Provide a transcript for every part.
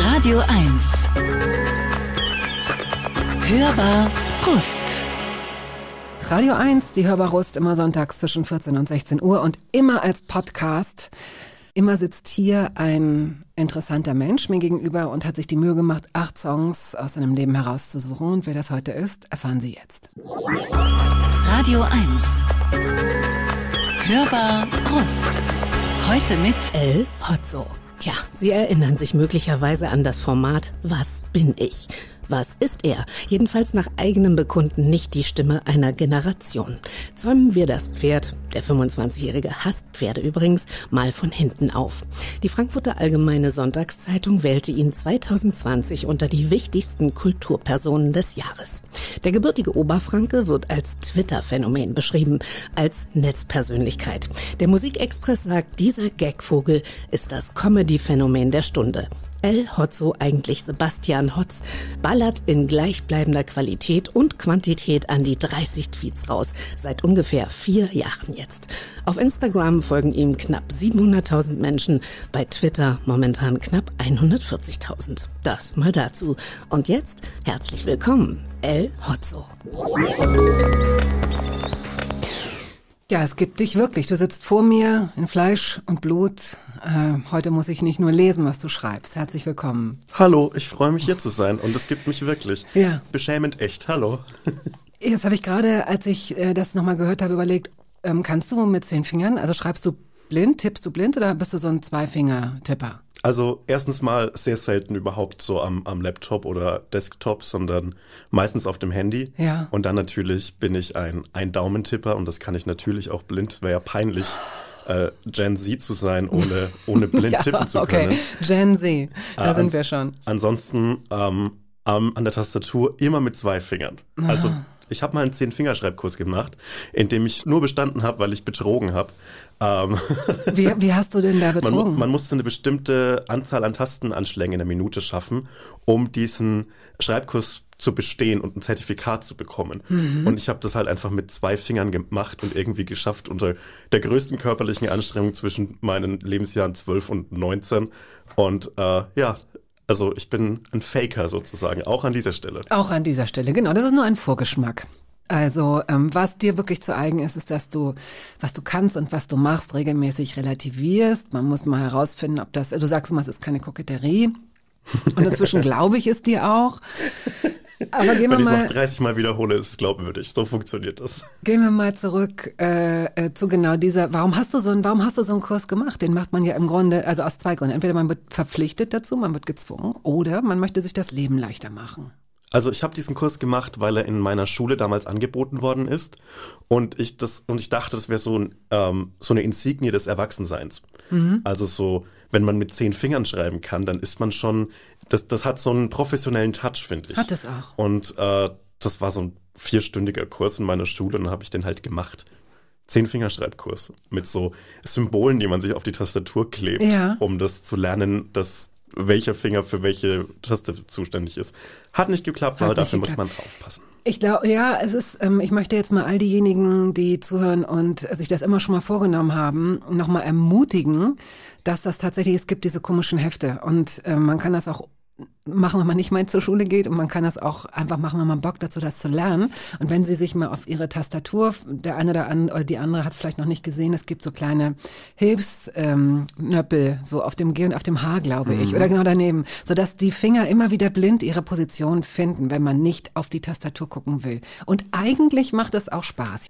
Radio 1. Hörbar Rust. Radio 1, die Hörbar Rust, immer sonntags zwischen 14 und 16 Uhr und immer als Podcast. Immer sitzt hier ein interessanter Mensch mir gegenüber und hat sich die Mühe gemacht, acht Songs aus seinem Leben herauszusuchen. Und wer das heute ist, erfahren Sie jetzt. Radio 1. Hörbar Rust. Heute mit El Hotzo. Tja, Sie erinnern sich möglicherweise an das Format Was bin ich? Was ist er? Jedenfalls nach eigenem Bekunden nicht die Stimme einer Generation. Zäumen wir das Pferd, der 25-Jährige hasst Pferde übrigens, mal von hinten auf. Die Frankfurter Allgemeine Sonntagszeitung wählte ihn 2020 unter die wichtigsten Kulturpersonen des Jahres. Der gebürtige Oberfranke wird als Twitter-Phänomen beschrieben, als Netzpersönlichkeit. Der Musikexpress sagt, dieser Gagvogel ist das Comedy-Phänomen der Stunde. El Hotzo, eigentlich Sebastian Hotz, ballert in gleichbleibender Qualität und Quantität an die 30 Tweets raus, seit ungefähr vier Jahren jetzt. Auf Instagram folgen ihm knapp 700.000 Menschen, bei Twitter momentan knapp 140.000. Das mal dazu. Und jetzt herzlich willkommen, El Hotzo. Ja, es gibt dich wirklich. Du sitzt vor mir in Fleisch und Blut. Äh, heute muss ich nicht nur lesen, was du schreibst. Herzlich willkommen. Hallo, ich freue mich hier zu sein und es gibt mich wirklich. Ja. Beschämend echt. Hallo. Jetzt habe ich gerade, als ich äh, das nochmal gehört habe, überlegt, ähm, kannst du mit zehn Fingern, also schreibst du blind? Tippst du blind oder bist du so ein Zweifinger-Tipper? Also erstens mal sehr selten überhaupt so am, am Laptop oder Desktop, sondern meistens auf dem Handy. Ja. Und dann natürlich bin ich ein, ein Daumentipper und das kann ich natürlich auch blind. Wäre ja peinlich, äh, Gen Z zu sein, ohne, ohne blind ja, tippen zu können. Okay, Gen Z, da äh, sind wir schon. Ansonsten ähm, ähm, an der Tastatur immer mit zwei Fingern. Ah. Also ich habe mal einen Zehn-Fingerschreibkurs gemacht, in dem ich nur bestanden habe, weil ich betrogen habe. Ähm. Wie, wie, hast du denn da betrogen? Man, man musste eine bestimmte Anzahl an Tastenanschlägen in der Minute schaffen, um diesen Schreibkurs zu bestehen und ein Zertifikat zu bekommen. Mhm. Und ich habe das halt einfach mit zwei Fingern gemacht und irgendwie geschafft, unter der größten körperlichen Anstrengung zwischen meinen Lebensjahren 12 und 19. Und äh, ja, also ich bin ein Faker sozusagen, auch an dieser Stelle. Auch an dieser Stelle, genau. Das ist nur ein Vorgeschmack. Also ähm, was dir wirklich zu eigen ist, ist, dass du, was du kannst und was du machst, regelmäßig relativierst. Man muss mal herausfinden, ob das, du sagst immer, es ist keine Koketterie. Und inzwischen glaube ich es dir auch. Aber gehen wir Wenn ich es noch 30 Mal wiederhole, ist es glaubwürdig. So funktioniert das. Gehen wir mal zurück äh, äh zu genau dieser. Warum hast du so einen, warum hast du so einen Kurs gemacht? Den macht man ja im Grunde, also aus zwei Gründen. Entweder man wird verpflichtet dazu, man wird gezwungen, oder man möchte sich das Leben leichter machen. Also ich habe diesen Kurs gemacht, weil er in meiner Schule damals angeboten worden ist und ich das und ich dachte, das wäre so, ein, ähm, so eine Insignie des Erwachsenseins. Mhm. Also so, wenn man mit zehn Fingern schreiben kann, dann ist man schon, das, das hat so einen professionellen Touch, finde ich. Hat das auch. Und äh, das war so ein vierstündiger Kurs in meiner Schule und dann habe ich den halt gemacht. Zehn-Fingerschreibkurs mit so Symbolen, die man sich auf die Tastatur klebt, ja. um das zu lernen, dass welcher Finger für welche Taste zuständig ist. Hat nicht geklappt, Hat dafür geklappt. muss man aufpassen. Ich glaube, ja, es ist, ähm, ich möchte jetzt mal all diejenigen, die zuhören und sich das immer schon mal vorgenommen haben, nochmal ermutigen, dass das tatsächlich, es gibt diese komischen Hefte und äh, man kann das auch machen, wenn man nicht mal zur Schule geht. Und man kann das auch einfach machen, wenn man Bock dazu, das zu lernen. Und wenn Sie sich mal auf Ihre Tastatur, der eine oder, an, oder die andere hat es vielleicht noch nicht gesehen, es gibt so kleine Hilfsnöppel, ähm, so auf dem G und auf dem H, glaube mhm. ich, oder genau daneben, sodass die Finger immer wieder blind ihre Position finden, wenn man nicht auf die Tastatur gucken will. Und eigentlich macht es auch Spaß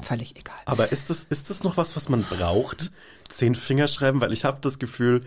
völlig egal. Aber ist das, ist das noch was, was man braucht? Zehn Finger schreiben? weil ich habe das Gefühl,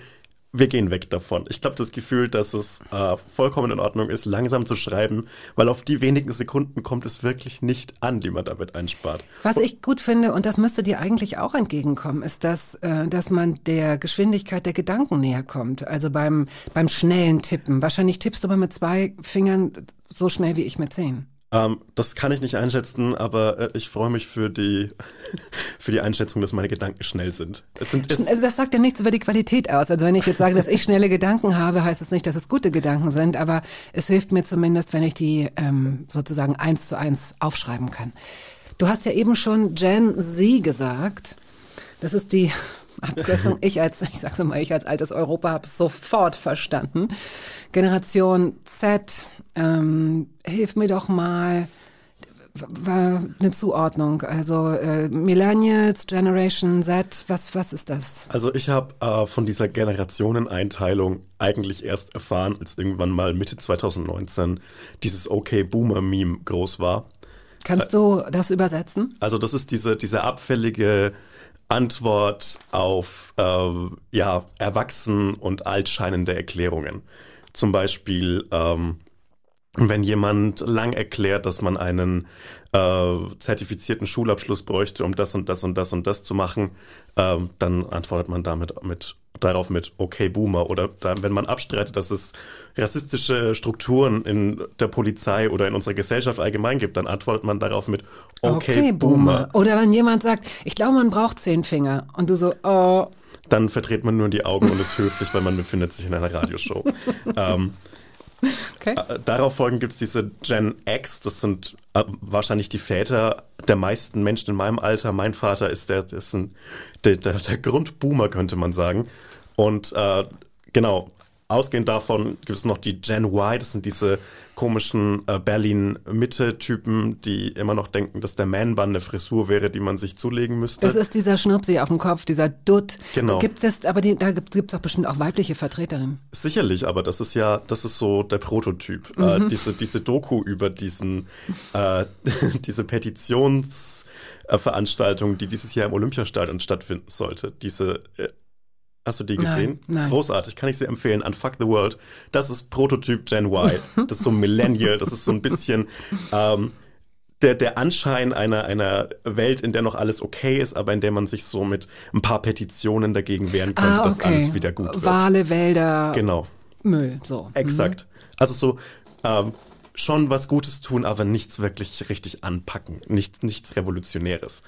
wir gehen weg davon. Ich glaube, das Gefühl, dass es äh, vollkommen in Ordnung ist, langsam zu schreiben, weil auf die wenigen Sekunden kommt es wirklich nicht an, die man damit einspart. Was ich gut finde, und das müsste dir eigentlich auch entgegenkommen, ist, dass, äh, dass man der Geschwindigkeit der Gedanken näher kommt. Also beim, beim schnellen Tippen. Wahrscheinlich tippst du aber mit zwei Fingern so schnell wie ich mit zehn. Um, ähm, das kann ich nicht einschätzen, aber äh, ich freue mich für die, für die Einschätzung, dass meine Gedanken schnell sind. sind also das sagt ja nichts über die Qualität aus. Also wenn ich jetzt sage, dass ich schnelle Gedanken habe, heißt es das nicht, dass es gute Gedanken sind, aber es hilft mir zumindest, wenn ich die ähm, sozusagen eins zu eins aufschreiben kann. Du hast ja eben schon Gen Z gesagt. Das ist die Abkürzung. Ich als, ich sag's mal, ich als altes Europa habe sofort verstanden. Generation Z, ähm, hilf mir doch mal, war eine Zuordnung. Also äh, Millennials, Generation Z, was, was ist das? Also ich habe äh, von dieser Generationeneinteilung eigentlich erst erfahren, als irgendwann mal Mitte 2019 dieses OK-Boomer-Meme okay groß war. Kannst äh, du das übersetzen? Also das ist diese, diese abfällige Antwort auf ähm, ja, erwachsen und altscheinende Erklärungen. Zum Beispiel... Ähm, wenn jemand lang erklärt, dass man einen äh, zertifizierten Schulabschluss bräuchte, um das und das und das und das zu machen, äh, dann antwortet man damit mit darauf mit okay Boomer oder da, wenn man abstreitet, dass es rassistische Strukturen in der Polizei oder in unserer Gesellschaft allgemein gibt, dann antwortet man darauf mit okay, okay Boomer. Oder wenn jemand sagt, ich glaube, man braucht zehn Finger und du so oh. dann verdreht man nur die Augen und ist höflich, weil man befindet sich in einer Radioshow. ähm, Okay. Äh, darauf folgen gibt es diese Gen X, das sind äh, wahrscheinlich die Väter der meisten Menschen in meinem Alter. Mein Vater ist der, ist ein, der, der, der Grundboomer, könnte man sagen. Und äh, genau, Ausgehend davon gibt es noch die Gen Y, das sind diese komischen äh, Berlin-Mitte-Typen, die immer noch denken, dass der Man-Bun eine Frisur wäre, die man sich zulegen müsste. Das ist dieser Schnurpsi auf dem Kopf, dieser Dutt. Genau. Gibt es, aber die, da gibt es auch bestimmt auch weibliche Vertreterinnen. Sicherlich, aber das ist ja, das ist so der Prototyp. Äh, mhm. Äh, diese, diese Doku über diesen, äh, diese Petitions- äh, Veranstaltung, die dieses Jahr im Olympiastadion stattfinden sollte. Diese äh, Hast du die gesehen? Nein, nein. Großartig, kann ich sie empfehlen. An Fuck the World. Das ist Prototyp Gen Y. Das ist so Millennial. Das ist so ein bisschen ähm, der, der Anschein einer, einer Welt, in der noch alles okay ist, aber in der man sich so mit ein paar Petitionen dagegen wehren könnte, ah, okay. dass alles wieder gut wird. Wale, Wälder. Genau. Müll, so. Exakt. Mhm. Also so ähm, schon was Gutes tun, aber nichts wirklich richtig anpacken, nichts, nichts Revolutionäres.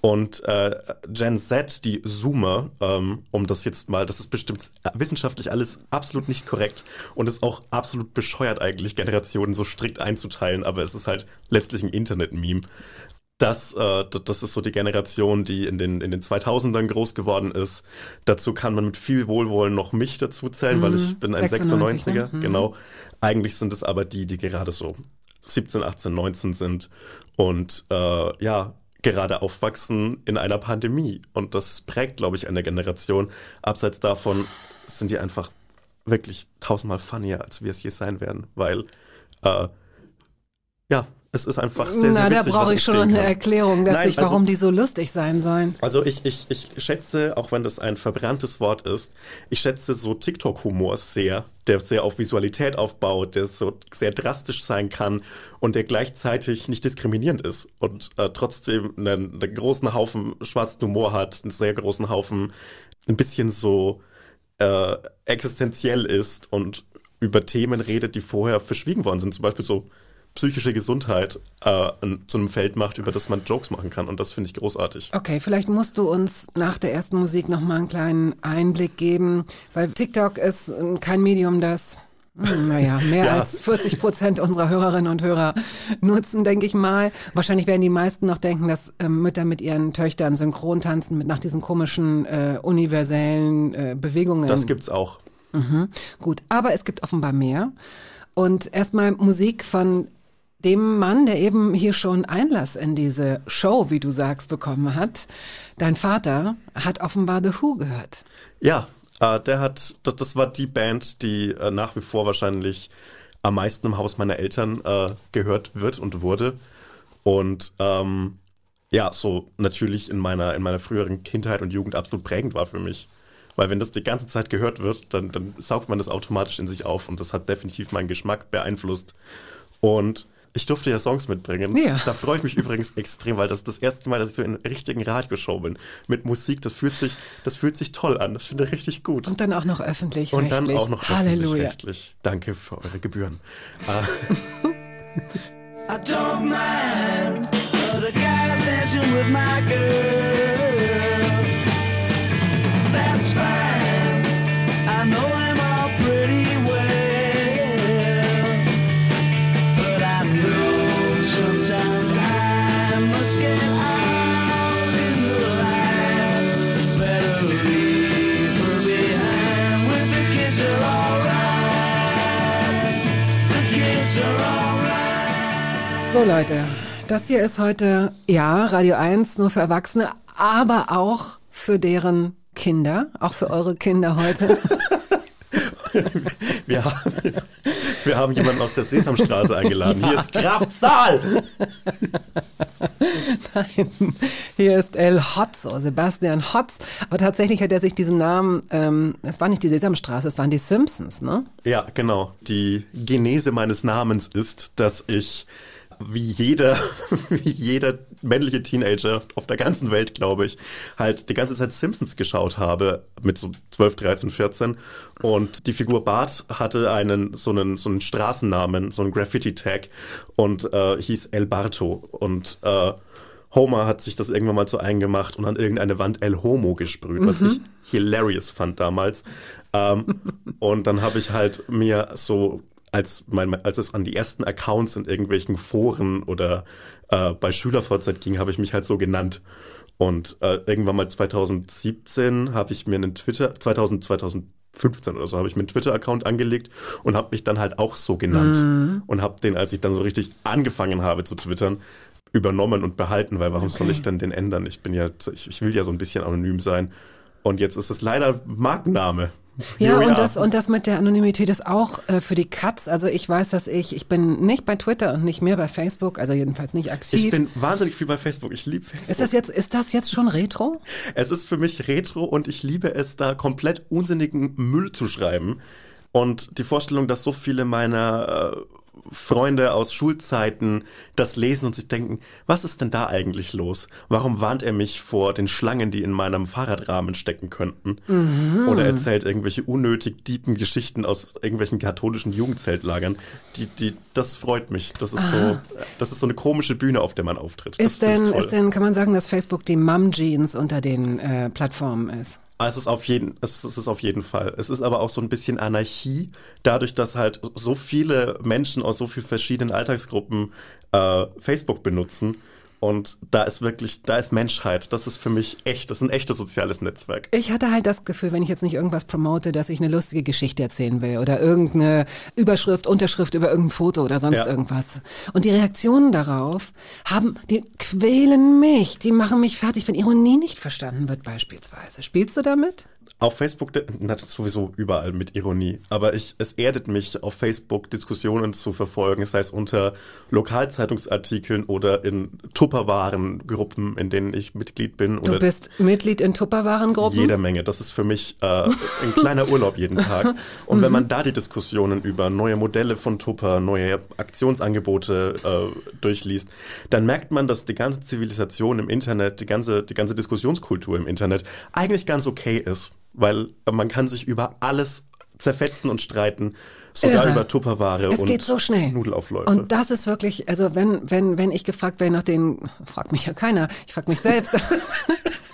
Und äh, Gen Z, die Zoomer, ähm, um das jetzt mal, das ist bestimmt wissenschaftlich alles absolut nicht korrekt und ist auch absolut bescheuert eigentlich, Generationen so strikt einzuteilen, aber es ist halt letztlich ein Internet-Meme das, äh, das ist so die Generation, die in den, in den 2000ern groß geworden ist. Dazu kann man mit viel Wohlwollen noch mich dazu zählen, mhm. weil ich mhm. bin ein 96, er ne? mhm. genau. Eigentlich sind es aber die, die gerade so 17, 18, 19 sind und äh, ja, gerade aufwachsen in einer Pandemie. Und das prägt, glaube ich, eine Generation. Abseits davon sind die einfach wirklich tausendmal funnier, als wir es je sein werden, weil äh, ja, es ist einfach sehr, sehr Na, witzig, da brauche ich schon eine Erklärung, dass Nein, ich, warum also, die so lustig sein sollen. Also ich, ich, ich schätze, auch wenn das ein verbranntes Wort ist, ich schätze so TikTok-Humor sehr, der sehr auf Visualität aufbaut, der so sehr drastisch sein kann und der gleichzeitig nicht diskriminierend ist und äh, trotzdem einen, einen großen Haufen schwarzen Humor hat, einen sehr großen Haufen, ein bisschen so äh, existenziell ist und über Themen redet, die vorher verschwiegen worden sind. Zum Beispiel so psychische Gesundheit äh, zu einem Feld macht, über das man Jokes machen kann. Und das finde ich großartig. Okay, vielleicht musst du uns nach der ersten Musik nochmal einen kleinen Einblick geben, weil TikTok ist ähm, kein Medium, das hm, naja, mehr ja. als 40 Prozent unserer Hörerinnen und Hörer nutzen, denke ich mal. Wahrscheinlich werden die meisten noch denken, dass äh, Mütter mit ihren Töchtern synchron tanzen, mit nach diesen komischen äh, universellen äh, Bewegungen. Das gibt's auch. Mhm. Gut, aber es gibt offenbar mehr. Und erstmal Musik von dem Mann, der eben hier schon Einlass in diese Show, wie du sagst, bekommen hat. Dein Vater hat offenbar The Who gehört. Ja, äh, der hat, das, das war die Band, die äh, nach wie vor wahrscheinlich am meisten im Haus meiner Eltern äh, gehört wird und wurde. Und ähm, ja, so natürlich in meiner, in meiner früheren Kindheit und Jugend absolut prägend war für mich. Weil wenn das die ganze Zeit gehört wird, dann, dann saugt man das automatisch in sich auf und das hat definitiv meinen Geschmack beeinflusst. Und ich durfte ja Songs mitbringen. Ja. Da freue ich mich übrigens extrem, weil das ist das erste Mal, dass ich so in richtigen Radioshow bin. Mit Musik, das fühlt sich, das fühlt sich toll an. Das finde ich richtig gut. Und dann auch noch öffentlich. Und rechtlich. dann auch noch öffentlich-rechtlich. Danke für eure Gebühren. Ah. I don't mind other guys dancing with my girl. That's fine. So Leute, das hier ist heute, ja, Radio 1 nur für Erwachsene, aber auch für deren Kinder, auch für eure Kinder heute. wir, haben, wir haben jemanden aus der Sesamstraße eingeladen. Ja. Hier ist Kraftsaal! Nein, hier ist El Hotzo, Sebastian Hotz. Aber tatsächlich hat er sich diesen Namen, ähm, war nicht die Sesamstraße, es waren die Simpsons, ne? Ja, genau. Die Genese meines Namens ist, dass ich wie jeder, wie jeder männliche Teenager auf der ganzen Welt, glaube ich, halt die ganze Zeit Simpsons geschaut habe mit so 12, 13, 14. Und die Figur Bart hatte einen so einen, so einen Straßennamen, so einen Graffiti-Tag und äh, hieß El Barto. Und äh, Homer hat sich das irgendwann mal so eingemacht und an irgendeine Wand El Homo gesprüht, was mhm. ich hilarious fand damals. Ähm, und dann habe ich halt mir so als, mein, als es an die ersten Accounts in irgendwelchen Foren oder äh, bei SchülerVZ ging, habe ich mich halt so genannt. Und äh, irgendwann mal 2017 habe ich mir einen Twitter, 2000, 2015 oder so, habe ich mir einen Twitter-Account angelegt und habe mich dann halt auch so genannt. Mhm. Und habe den, als ich dann so richtig angefangen habe zu twittern, übernommen und behalten, weil warum okay. soll ich dann den ändern? Ich bin ja, ich, ich will ja so ein bisschen anonym sein. Und jetzt ist es leider Markenname. Ja, und das, und das mit der Anonymität ist auch äh, für die Katz. Also ich weiß, dass ich, ich bin nicht bei Twitter und nicht mehr bei Facebook, also jedenfalls nicht aktiv. Ich bin wahnsinnig viel bei Facebook. Ich liebe Facebook. Ist das jetzt, ist das jetzt schon Retro? Es ist für mich Retro und ich liebe es, da komplett unsinnigen Müll zu schreiben. Und die Vorstellung, dass so viele meiner äh, Freunde aus Schulzeiten das lesen und sich denken, was ist denn da eigentlich los? Warum warnt er mich vor den Schlangen, die in meinem Fahrradrahmen stecken könnten? Mhm. Oder erzählt irgendwelche unnötig tiefen Geschichten aus irgendwelchen katholischen Jugendzeltlagern. Die, die, das freut mich. Das ist so, ah. das ist so eine komische Bühne, auf der man auftritt. Ist, denn, ist denn, kann man sagen, dass Facebook die Mum-Jeans unter den äh, Plattformen ist? Ah, es ist, auf jeden, es ist auf jeden Fall. Es ist aber auch so ein bisschen Anarchie, dadurch, dass halt so viele Menschen aus so vielen verschiedenen Alltagsgruppen äh, Facebook benutzen und da ist wirklich, da ist Menschheit. Das ist für mich echt, das ist ein echtes soziales Netzwerk. Ich hatte halt das Gefühl, wenn ich jetzt nicht irgendwas promote, dass ich eine lustige Geschichte erzählen will oder irgendeine Überschrift, Unterschrift über irgendein Foto oder sonst ja. irgendwas. Und die Reaktionen darauf haben, die quälen mich, die machen mich fertig, wenn Ironie nicht verstanden wird beispielsweise. Spielst du damit? Auf Facebook, sowieso überall mit Ironie, aber ich, es erdet mich, auf Facebook Diskussionen zu verfolgen, sei es unter Lokalzeitungsartikeln oder in Tupperwarengruppen, in denen ich Mitglied bin. Du bist Mitglied in Tupperwarengruppen? Jeder Menge. Das ist für mich äh, ein kleiner Urlaub jeden Tag. Und wenn man mhm. da die Diskussionen über neue Modelle von Tupper, neue Aktionsangebote äh, durchliest, dann merkt man, dass die ganze Zivilisation im Internet, die ganze, die ganze Diskussionskultur im Internet eigentlich ganz okay ist weil man kann sich über alles zerfetzen und streiten. Sogar Irre. über Tupperware es und so Nudelaufläufe. Und das ist wirklich, also wenn, wenn, wenn ich gefragt wäre nach den, fragt mich ja keiner, ich frag mich selbst.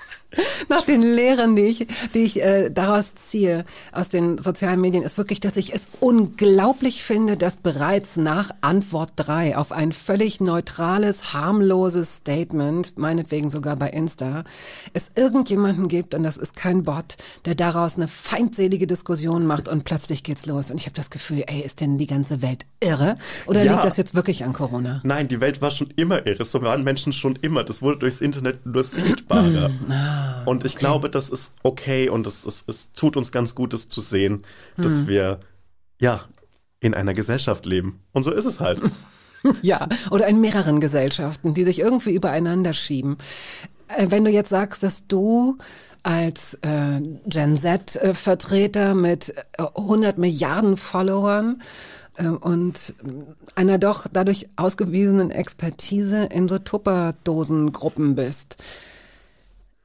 nach den Lehren, die ich, die ich äh, daraus ziehe aus den sozialen Medien, ist wirklich, dass ich es unglaublich finde, dass bereits nach Antwort 3 auf ein völlig neutrales, harmloses Statement, meinetwegen sogar bei Insta, es irgendjemanden gibt, und das ist kein Bot, der daraus eine feindselige Diskussion macht und plötzlich geht's los. Und ich habe das Gefühl, ey, ist denn die ganze Welt irre? Oder ja. liegt das jetzt wirklich an Corona? Nein, die Welt war schon immer irre. So waren Menschen schon immer. Das wurde durchs Internet nur sichtbarer. Hm, ah. Ah, und ich okay. glaube, das ist okay und es, es, es tut uns ganz gut, Gutes zu sehen, hm. dass wir ja in einer Gesellschaft leben. Und so ist es halt. ja, oder in mehreren Gesellschaften, die sich irgendwie übereinander schieben. Äh, wenn du jetzt sagst, dass du als äh, Gen Z-Vertreter äh, mit 100 äh, Milliarden Followern äh, und einer doch dadurch ausgewiesenen Expertise in so Tupperdosengruppen bist,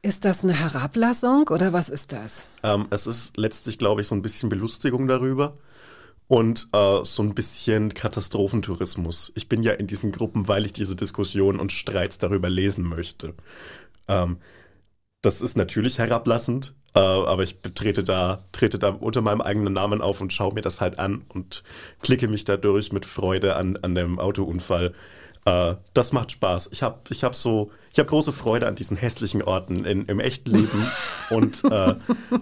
ist das eine Herablassung oder was ist das? Ähm, es ist letztlich, glaube ich, so ein bisschen Belustigung darüber und äh, so ein bisschen Katastrophentourismus. Ich bin ja in diesen Gruppen, weil ich diese Diskussion und Streits darüber lesen möchte. Ähm, das ist natürlich herablassend, äh, aber ich betrete da, trete da unter meinem eigenen Namen auf und schaue mir das halt an und klicke mich dadurch mit Freude an, an dem Autounfall äh, das macht Spaß. Ich habe ich hab so, ich große Freude an diesen hässlichen Orten in, im echten Leben und, äh,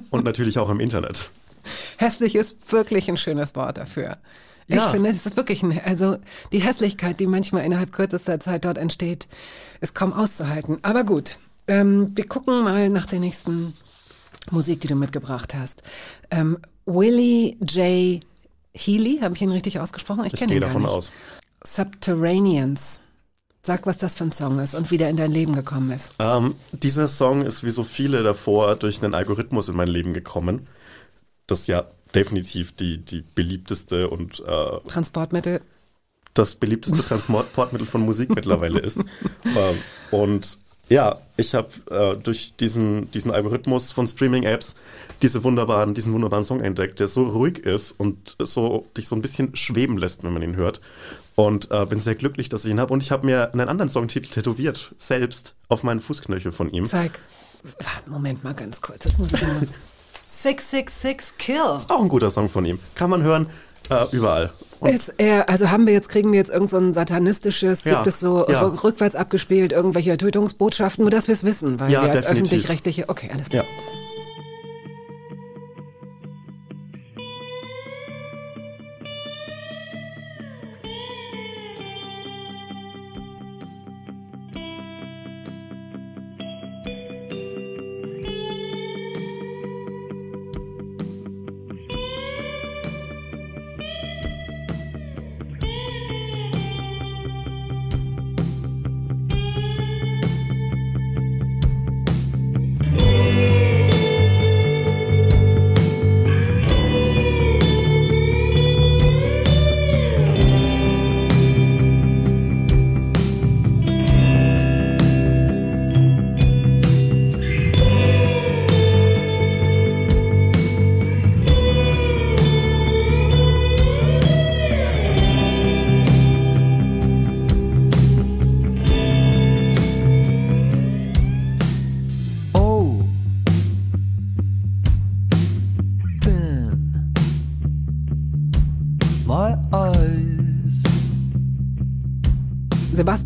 und natürlich auch im Internet. Hässlich ist wirklich ein schönes Wort dafür. Ich ja. finde, es ist wirklich, ein, also die Hässlichkeit, die manchmal innerhalb kürzester Zeit dort entsteht, ist kaum auszuhalten. Aber gut, ähm, wir gucken mal nach der nächsten Musik, die du mitgebracht hast. Ähm, Willie J. Healy, habe ich ihn richtig ausgesprochen? Ich, ich kenne ihn gar davon nicht. aus. Subterraneans. Sag, was das für ein Song ist und wie der in dein Leben gekommen ist. Ähm, dieser Song ist wie so viele davor durch einen Algorithmus in mein Leben gekommen. Das ja definitiv die, die beliebteste und äh, Transportmittel. Das beliebteste Transportmittel von Musik mittlerweile ist. Ähm, und ja, ich habe äh, durch diesen, diesen Algorithmus von Streaming-Apps diese wunderbaren, diesen wunderbaren Song entdeckt, der so ruhig ist und so dich so ein bisschen schweben lässt, wenn man ihn hört. Und äh, bin sehr glücklich, dass ich ihn habe. Und ich habe mir einen anderen Songtitel tätowiert, selbst auf meinen Fußknöchel von ihm. Zeig. Moment mal ganz kurz. Das muss ich mal. 666 Kill. Ist auch ein guter Song von ihm. Kann man hören. Äh, überall. ist er, also haben wir jetzt, kriegen wir jetzt irgend so ein satanistisches, ja, gibt es so ja. rückwärts abgespielt, irgendwelche Tötungsbotschaften, nur dass wir es wissen, weil ja, wir als öffentlich-rechtliche, okay, alles klar. Ja.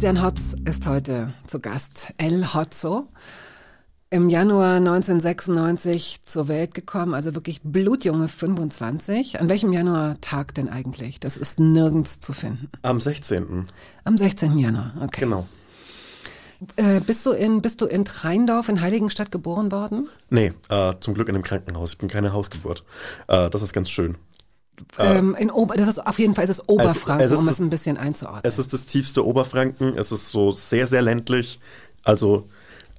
Christian Hotz ist heute zu Gast. El Hotzo. Im Januar 1996 zur Welt gekommen, also wirklich blutjunge 25. An welchem Januartag denn eigentlich? Das ist nirgends zu finden. Am 16. Am 16. Januar, okay. Genau. Äh, bist, du in, bist du in Treindorf in Heiligenstadt geboren worden? Nee, äh, zum Glück in einem Krankenhaus. Ich bin keine Hausgeburt. Äh, das ist ganz schön. Ah. Ähm, in Ober das ist auf jeden Fall ist es Oberfranken, es, es ist um das, es ein bisschen einzuordnen. Es ist das tiefste Oberfranken, es ist so sehr, sehr ländlich. Also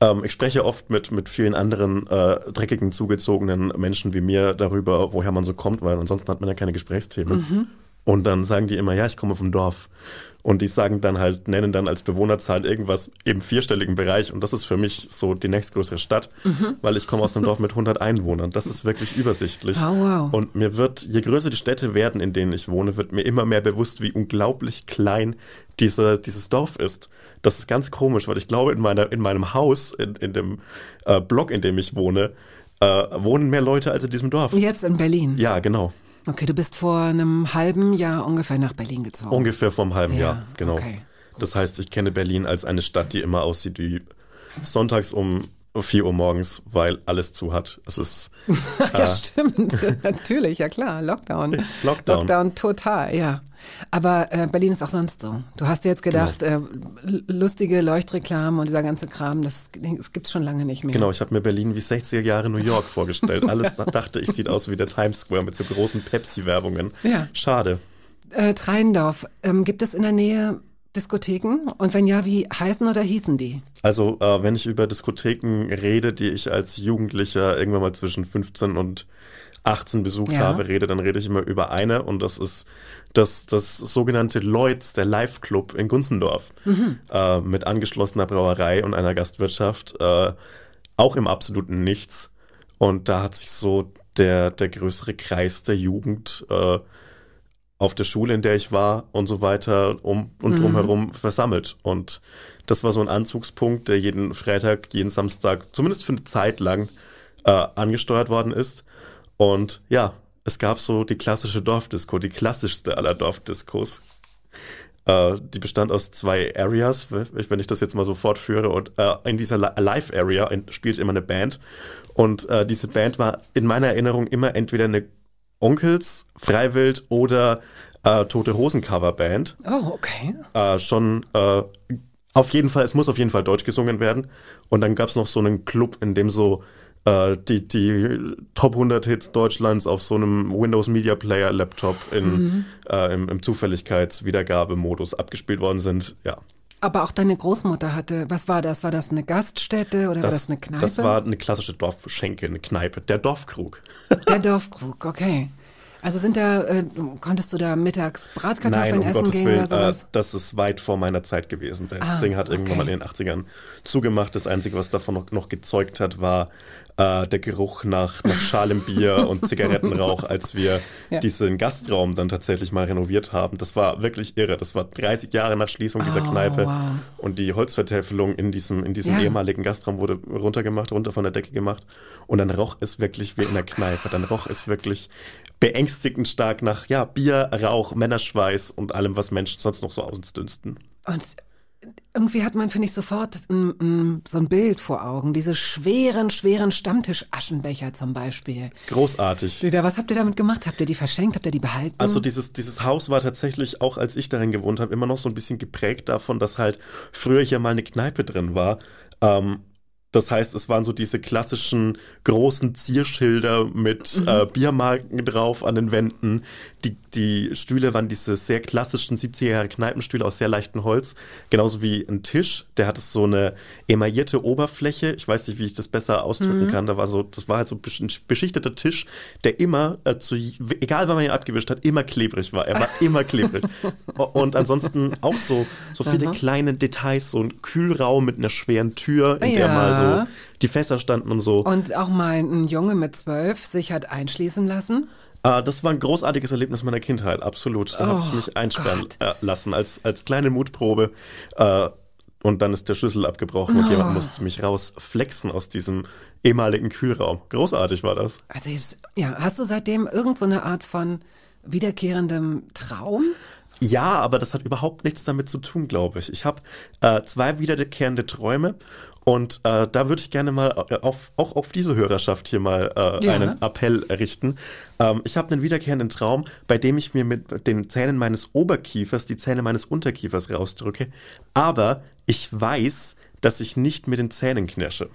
ähm, ich spreche oft mit, mit vielen anderen äh, dreckigen, zugezogenen Menschen wie mir darüber, woher man so kommt, weil ansonsten hat man ja keine Gesprächsthemen. Mhm. Und dann sagen die immer, ja, ich komme vom Dorf. Und die sagen dann halt, nennen dann als Bewohnerzahl irgendwas im vierstelligen Bereich. Und das ist für mich so die nächstgrößere Stadt, mhm. weil ich komme aus einem Dorf mit 100 Einwohnern. Das ist wirklich übersichtlich. Oh, wow. Und mir wird, je größer die Städte werden, in denen ich wohne, wird mir immer mehr bewusst, wie unglaublich klein diese, dieses Dorf ist. Das ist ganz komisch, weil ich glaube, in, meiner, in meinem Haus, in, in dem äh, Block, in dem ich wohne, äh, wohnen mehr Leute als in diesem Dorf. Jetzt in Berlin. Ja, genau. Okay, du bist vor einem halben Jahr ungefähr nach Berlin gezogen. Ungefähr vor einem halben ja, Jahr, genau. Okay. Das heißt, ich kenne Berlin als eine Stadt, die immer aussieht wie sonntags um 4 Uhr morgens, weil alles zu hat. Es ist. Ach, ja, äh, stimmt. Natürlich, ja klar. Lockdown. Lockdown. Lockdown total, ja. Aber äh, Berlin ist auch sonst so. Du hast dir jetzt gedacht, genau. äh, lustige Leuchtreklamen und dieser ganze Kram, das, das gibt es schon lange nicht mehr. Genau, ich habe mir Berlin wie 60er Jahre New York vorgestellt. Alles dachte ich, sieht aus wie der Times Square mit so großen Pepsi-Werbungen. Ja. Schade. Äh, Treindorf, ähm, gibt es in der Nähe Diskotheken? Und wenn ja, wie heißen oder hießen die? Also, äh, wenn ich über Diskotheken rede, die ich als Jugendlicher irgendwann mal zwischen 15 und 18 besucht ja. habe, rede, dann rede ich immer über eine und das ist das, das sogenannte Lloyds, der Live-Club in Gunzendorf, mhm. äh, mit angeschlossener Brauerei und einer Gastwirtschaft, äh, auch im absoluten Nichts. Und da hat sich so der, der größere Kreis der Jugend äh, auf der Schule, in der ich war und so weiter um und mhm. drumherum versammelt. Und das war so ein Anzugspunkt, der jeden Freitag, jeden Samstag, zumindest für eine Zeit lang, äh, angesteuert worden ist. Und ja, es gab so die klassische Dorfdisco, die klassischste aller Dorfdiscos. Äh, die bestand aus zwei Areas, wenn ich das jetzt mal so fortführe. Und äh, in dieser Live-Area spielt immer eine Band. Und äh, diese Band war in meiner Erinnerung immer entweder eine Onkels, Freiwild oder äh, Tote Hosen Coverband. Oh, okay. Äh, schon äh, auf jeden Fall, es muss auf jeden Fall deutsch gesungen werden. Und dann gab es noch so einen Club, in dem so äh, die, die Top 100 Hits Deutschlands auf so einem Windows Media Player Laptop in, mhm. Äh, im, im Zufälligkeitswiedergabemodus abgespielt worden sind. Ja, aber auch deine Großmutter hatte, was war das? War das eine Gaststätte oder das, war das eine Kneipe? Das war eine klassische Dorfschenke, eine Kneipe, der Dorfkrug. Der Dorfkrug, okay. Also sind da, äh, konntest du da mittags Bratkartoffeln Nein, um essen Gottes gehen Willen, oder sowas? Äh, das ist weit vor meiner Zeit gewesen. Das ah, Ding hat irgendwann okay. mal in den 80ern zugemacht. Das Einzige, was davon noch, noch gezeugt hat, war äh, der Geruch nach, nach Schalenbier und Zigarettenrauch, als wir ja. diesen Gastraum dann tatsächlich mal renoviert haben. Das war wirklich irre. Das war 30 Jahre nach Schließung dieser oh, Kneipe. Wow. Und die Holzvertäfelung in diesem, in diesem ja. ehemaligen Gastraum wurde runtergemacht, runter von der Decke gemacht. Und dann roch es wirklich wie in der Kneipe. Dann roch es wirklich beängstigend stark nach ja, Bier, Rauch, Männerschweiß und allem, was Menschen sonst noch so ausdünsten. Und irgendwie hat man, finde ich, sofort mm, mm, so ein Bild vor Augen. Diese schweren, schweren Stammtisch-Aschenbecher zum Beispiel. Großartig. Was habt ihr damit gemacht? Habt ihr die verschenkt? Habt ihr die behalten? Also dieses, dieses Haus war tatsächlich, auch als ich darin gewohnt habe, immer noch so ein bisschen geprägt davon, dass halt früher hier mal eine Kneipe drin war. Ähm, das heißt, es waren so diese klassischen großen Zierschilder mit mhm. äh, Biermarken drauf an den Wänden. Die, die Stühle waren diese sehr klassischen 70er Jahre Kneipenstühle aus sehr leichtem Holz. Genauso wie ein Tisch, der hatte so eine emaillierte Oberfläche. Ich weiß nicht, wie ich das besser ausdrücken mhm. kann. Da war so, das war halt so ein beschichteter Tisch, der immer, äh, zu, egal wann man ihn abgewischt hat, immer klebrig war. Er war immer klebrig. Und ansonsten auch so, so viele Aha. kleine Details, so ein Kühlraum mit einer schweren Tür, in ja. Ah der mal so so, die Fässer standen und so. Und auch mal ein Junge mit zwölf sich hat einschließen lassen? Ah, das war ein großartiges Erlebnis meiner Kindheit, absolut. Da oh, habe ich mich einsperren Gott. Äh, lassen als, als kleine Mutprobe. Äh, und dann ist der Schlüssel abgebrochen oh. und jemand oh. musste mich rausflexen aus diesem ehemaligen Kühlraum. Großartig war das. Also jetzt, ja, hast du seitdem irgendeine so Art von wiederkehrendem Traum? Ja, aber das hat überhaupt nichts damit zu tun, glaube ich. Ich habe äh, zwei wiederkehrende Träume und äh, da würde ich gerne mal äh, auf, auch auf diese Hörerschaft hier mal äh, ja, einen ne? Appell richten. Ähm, ich habe einen wiederkehrenden Traum, bei dem ich mir mit den Zähnen meines Oberkiefers die Zähne meines Unterkiefers rausdrücke, aber ich weiß, dass ich nicht mit den Zähnen knirsche.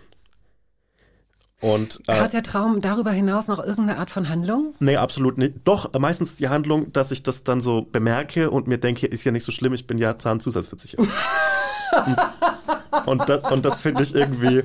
Und, äh, Hat der Traum darüber hinaus noch irgendeine Art von Handlung? Nee, absolut nicht. Doch, meistens die Handlung, dass ich das dann so bemerke und mir denke, ist ja nicht so schlimm, ich bin ja Zahnzusatzversicherung. Und, das, und das finde ich irgendwie.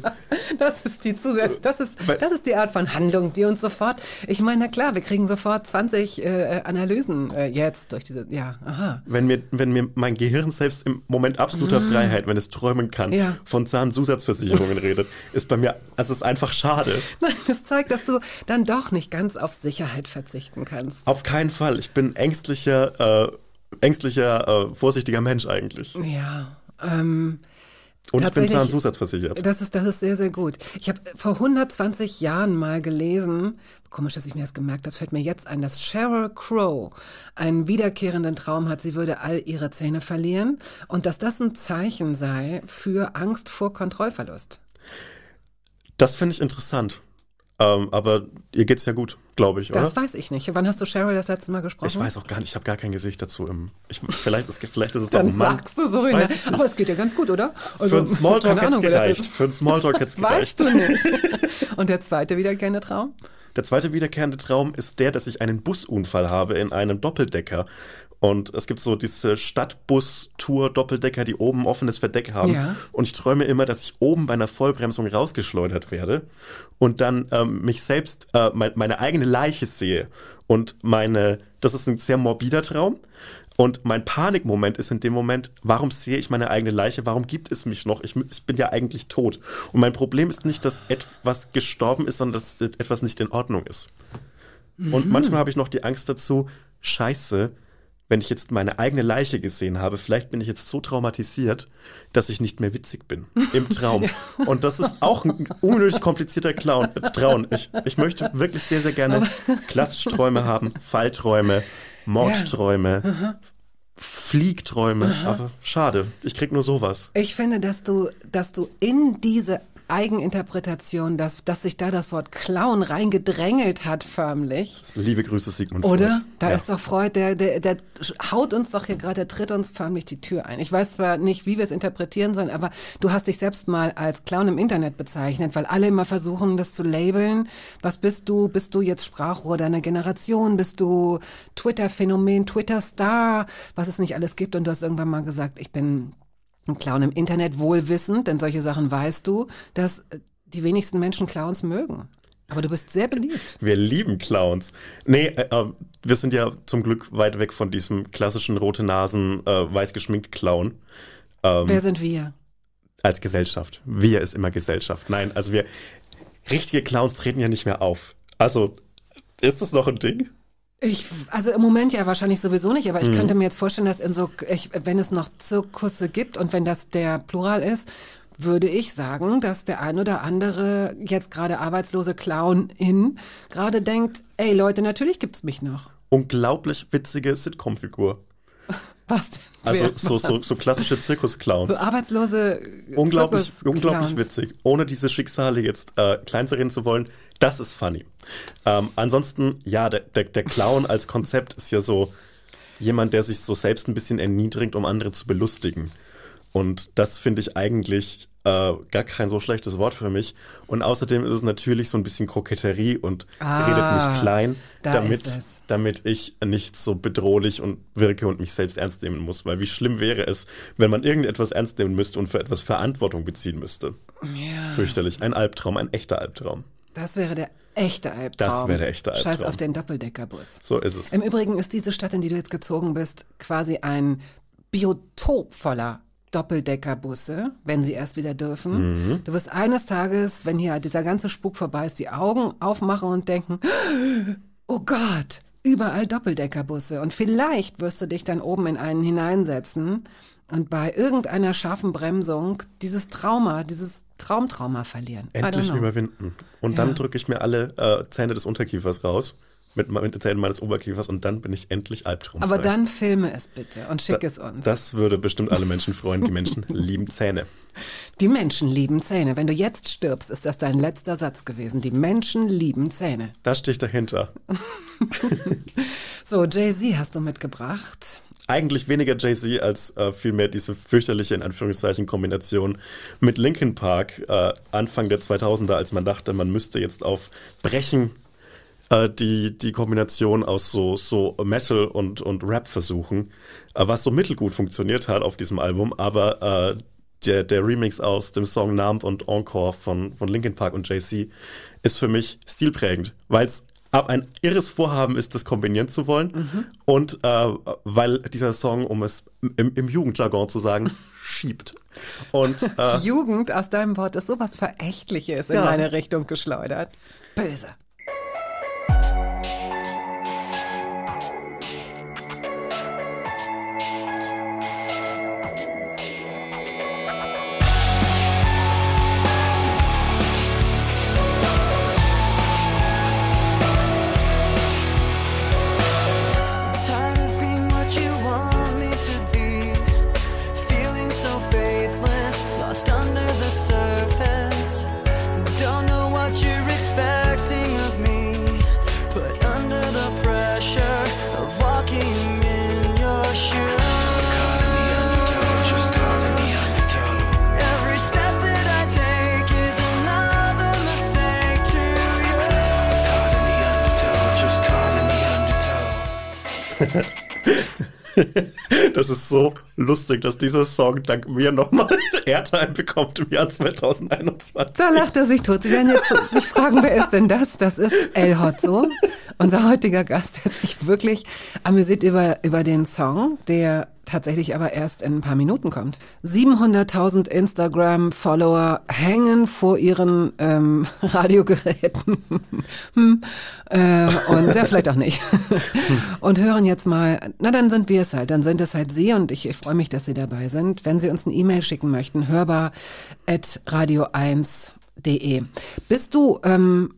Das ist die Zusatz, das ist, das ist die Art von Handlung, die uns sofort. Ich meine, na klar, wir kriegen sofort 20 äh, Analysen äh, jetzt durch diese. Ja, aha. Wenn mir, wenn mir mein Gehirn selbst im Moment absoluter mhm. Freiheit, wenn es träumen kann, ja. von Zahnzusatzversicherungen redet, ist bei mir, es ist einfach schade. Nein, das zeigt, dass du dann doch nicht ganz auf Sicherheit verzichten kannst. Auf keinen Fall. Ich bin ängstlicher, äh, ängstlicher, äh, vorsichtiger Mensch eigentlich. Ja. Ähm, und ich bin zahnzusatzversichert. Das ist, das ist sehr, sehr gut. Ich habe äh, vor 120 Jahren mal gelesen, komisch, dass ich mir das gemerkt habe, fällt mir jetzt ein, dass Sheryl Crow einen wiederkehrenden Traum hat, sie würde all ihre Zähne verlieren und dass das ein Zeichen sei für Angst vor Kontrollverlust. Das finde ich interessant. Ähm, aber ihr geht's ja gut, glaube ich, oder? Das weiß ich nicht. Wann hast du Cheryl das letzte Mal gesprochen? Ich weiß auch gar nicht, ich habe gar kein Gesicht dazu. Im, ich, vielleicht, ist, vielleicht ist es Dann auch ein Mann. sagst du so. Ne? Aber es geht ja ganz gut, oder? Also, Für einen Smalltalk hätte es gereicht. Für einen Smalltalk hätte es gereicht. Weißt du nicht. Und der zweite wiederkehrende Traum? Der zweite wiederkehrende Traum ist der, dass ich einen Busunfall habe in einem Doppeldecker. Und es gibt so diese Stadtbus-Tour-Doppeldecker, die oben offenes Verdeck haben. Ja. Und ich träume immer, dass ich oben bei einer Vollbremsung rausgeschleudert werde und dann ähm, mich selbst, äh, mein, meine eigene Leiche sehe. Und meine, das ist ein sehr morbider Traum. Und mein Panikmoment ist in dem Moment, warum sehe ich meine eigene Leiche? Warum gibt es mich noch? Ich, ich, bin ja eigentlich tot. Und mein Problem ist nicht, dass etwas gestorben ist, sondern dass etwas nicht in Ordnung ist. Mhm. Und manchmal habe ich noch die Angst dazu, scheiße, wenn ich jetzt meine eigene Leiche gesehen habe, vielleicht bin ich jetzt so traumatisiert, dass ich nicht mehr witzig bin im Traum. Und das ist auch ein unnötig komplizierter Clown, äh, Traum. Ich, ich möchte wirklich sehr, sehr gerne klassische Träume haben, Fallträume, Mordträume. Ja. Fliegträume, Aha. aber schade, ich krieg nur sowas. Ich finde, dass du, dass du in diese Eigeninterpretation, dass, dass sich da das Wort Clown reingedrängelt hat förmlich. Liebe Grüße, Sigmund Oder? Freud. Oder? Da ja. ist doch Freud, der, der, der haut uns doch hier gerade, der tritt uns förmlich die Tür ein. Ich weiß zwar nicht, wie wir es interpretieren sollen, aber du hast dich selbst mal als Clown im Internet bezeichnet, weil alle immer versuchen, das zu labeln. Was bist du? Bist du jetzt Sprachrohr deiner Generation? Bist du Twitter-Phänomen, Twitter-Star? Was es nicht alles gibt. Und du hast irgendwann mal gesagt, ich bin Clown im Internet wohlwissend, denn solche Sachen weißt du, dass äh, die wenigsten Menschen Clowns mögen. Aber du bist sehr beliebt. Wir lieben Clowns. Nee, äh, ähm, wir sind ja zum Glück weit weg von diesem klassischen rote Nasen, äh, weiß geschminkt Clown. Ähm, Wer sind wir? Als Gesellschaft. Wir ist immer Gesellschaft. Nein, also wir, richtige Clowns treten ja nicht mehr auf. Also, ist das noch ein Ding? Ich, also im Moment ja wahrscheinlich sowieso nicht, aber ich mhm. könnte mir jetzt vorstellen, dass in so, ich, wenn es noch Zirkusse gibt und wenn das der Plural ist, würde ich sagen, dass der ein oder andere jetzt gerade arbeitslose Clown in gerade denkt, ey Leute, natürlich gibt's mich noch. Unglaublich witzige Sitcom-Figur. Was denn? Also so, so, so klassische Zirkusclowns. So arbeitslose unglaublich, Zirkus unglaublich witzig. Ohne diese Schicksale jetzt äh, kleinzerreden zu wollen, das ist funny. Ähm, ansonsten, ja, der, der, der Clown als Konzept ist ja so jemand, der sich so selbst ein bisschen erniedrigt, um andere zu belustigen. Und das finde ich eigentlich äh, gar kein so schlechtes Wort für mich. Und außerdem ist es natürlich so ein bisschen Koketterie und ah, redet mich klein, da damit, damit ich nicht so bedrohlich und wirke und mich selbst ernst nehmen muss. Weil wie schlimm wäre es, wenn man irgendetwas ernst nehmen müsste und für etwas Verantwortung beziehen müsste. Ja. Fürchterlich. Ein Albtraum, ein echter Albtraum. Das wäre der echte Albtraum. Das wäre der echte Albtraum. Scheiß auf den Doppeldeckerbus. So ist es. Im Übrigen ist diese Stadt, in die du jetzt gezogen bist, quasi ein Biotop voller Doppeldeckerbusse, wenn sie erst wieder dürfen. Mhm. Du wirst eines Tages, wenn hier dieser ganze Spuk vorbei ist, die Augen aufmachen und denken, oh Gott, überall Doppeldeckerbusse. Und vielleicht wirst du dich dann oben in einen hineinsetzen und bei irgendeiner scharfen Bremsung dieses Trauma, dieses Traumtrauma verlieren. Endlich überwinden. Und ja. dann drücke ich mir alle äh, Zähne des Unterkiefers raus mit, mit Zähnen meines Oberkiefers und dann bin ich endlich albtraumfrei. Aber dann filme es bitte und schick da, es uns. Das würde bestimmt alle Menschen freuen. Die Menschen lieben Zähne. Die Menschen lieben Zähne. Wenn du jetzt stirbst, ist das dein letzter Satz gewesen. Die Menschen lieben Zähne. Das sticht dahinter. so, Jay-Z hast du mitgebracht. Eigentlich weniger Jay-Z als äh, vielmehr diese fürchterliche, in Anführungszeichen, Kombination mit Linkin Park äh, Anfang der 2000er, als man dachte, man müsste jetzt auf Brechen äh, die, die Kombination aus so, so Metal und, und Rap versuchen, äh, was so mittelgut funktioniert hat auf diesem Album, aber äh, der, der Remix aus dem Song Numb und Encore von, von Linkin Park und JC ist für mich stilprägend, weil es ab ein irres Vorhaben ist, das kombinieren zu wollen. Mhm. Und äh, weil dieser Song, um es im, im Jugendjargon zu sagen, schiebt. Und, äh, Jugend aus deinem Wort ist sowas Verächtliches ja. in meine Richtung geschleudert. Böse. Das ist so lustig, dass dieser Song dank mir nochmal Airtime bekommt im Jahr 2021. Da lacht er sich tot. Sie werden jetzt sich fragen, wer ist denn das? Das ist El Hotzo unser heutiger Gast, der sich wirklich amüsiert über, über den Song, der tatsächlich aber erst in ein paar Minuten kommt. 700.000 Instagram-Follower hängen vor ihren ähm, Radiogeräten. hm. äh, und ja, äh, vielleicht auch nicht. und hören jetzt mal, na dann sind wir es halt, dann sind es halt Sie und ich, ich freue mich, dass Sie dabei sind. Wenn Sie uns eine E-Mail schicken möchten, hörbar at radio1.de. Bist du ähm,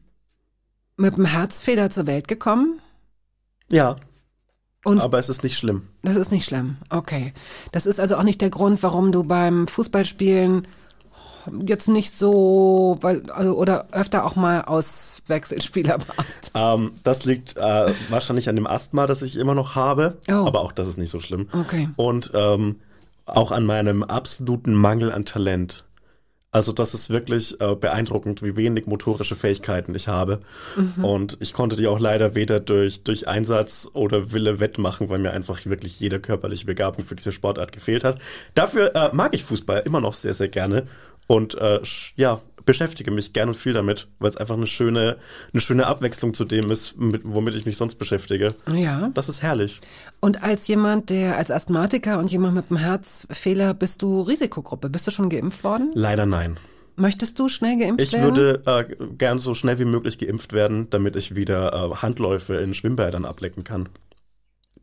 mit einem Herzfehler zur Welt gekommen? Ja. Und aber es ist nicht schlimm. Das ist nicht schlimm. Okay. Das ist also auch nicht der Grund, warum du beim Fußballspielen jetzt nicht so weil, also, oder öfter auch mal Auswechselspieler warst? Ähm, das liegt äh, wahrscheinlich an dem Asthma, das ich immer noch habe, oh. aber auch das ist nicht so schlimm. Okay. Und ähm, auch an meinem absoluten Mangel an Talent. Also das ist wirklich äh, beeindruckend, wie wenig motorische Fähigkeiten ich habe. Mhm. Und ich konnte die auch leider weder durch, durch Einsatz oder Wille wettmachen, weil mir einfach wirklich jede körperliche Begabung für diese Sportart gefehlt hat. Dafür äh, mag ich Fußball immer noch sehr, sehr gerne. Und äh, ja, beschäftige mich gern und viel damit, weil es einfach eine schöne, eine schöne Abwechslung zu dem ist, mit, womit ich mich sonst beschäftige. Ja. Das ist herrlich. Und als jemand, der als Asthmatiker und jemand mit einem Herzfehler, bist du Risikogruppe? Bist du schon geimpft worden? Leider nein. Möchtest du schnell geimpft ich werden? Ich würde äh, gern so schnell wie möglich geimpft werden, damit ich wieder äh, Handläufe in Schwimmbädern ablecken kann.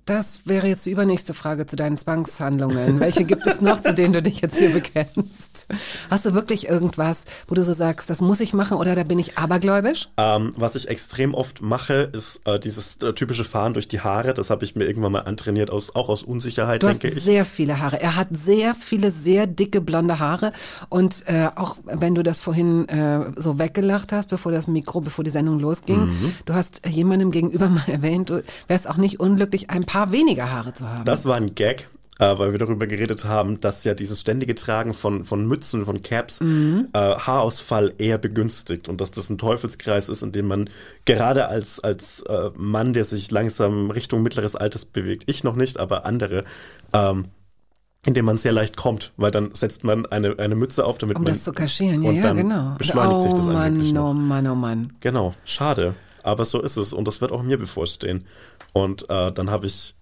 Das wäre jetzt die übernächste Frage zu deinen Zwangshandlungen. Welche gibt es noch, zu denen du dich jetzt hier bekennst? Hast du wirklich irgendwas, wo du so sagst, das muss ich machen oder da bin ich abergläubisch? Ähm, was ich extrem oft mache, ist äh, dieses äh, typische Fahren durch die Haare. Das habe ich mir irgendwann mal antrainiert, aus, auch aus Unsicherheit, du denke hast ich. sehr viele Haare. Er hat sehr viele, sehr dicke blonde Haare. Und äh, auch wenn du das vorhin äh, so weggelacht hast, bevor das Mikro, bevor die Sendung losging, mhm. du hast jemandem gegenüber mal erwähnt, du wärst auch nicht unglücklich, ein paar Paar weniger Haare zu haben. Das war ein Gag äh, weil wir darüber geredet haben, dass ja dieses ständige Tragen von, von Mützen, von Caps mhm. äh, Haarausfall eher begünstigt und dass das ein Teufelskreis ist, in dem man gerade als, als äh, Mann, der sich langsam Richtung mittleres Alters bewegt, ich noch nicht, aber andere, ähm, in dem man sehr leicht kommt, weil dann setzt man eine, eine Mütze auf, damit um man... Um das zu kaschieren, ja, ja genau. beschleunigt oh, sich das oh Mann, angeblich Oh Mann, oh Mann. Genau, schade. Aber so ist es und das wird auch mir bevorstehen. Und äh, dann habe ich,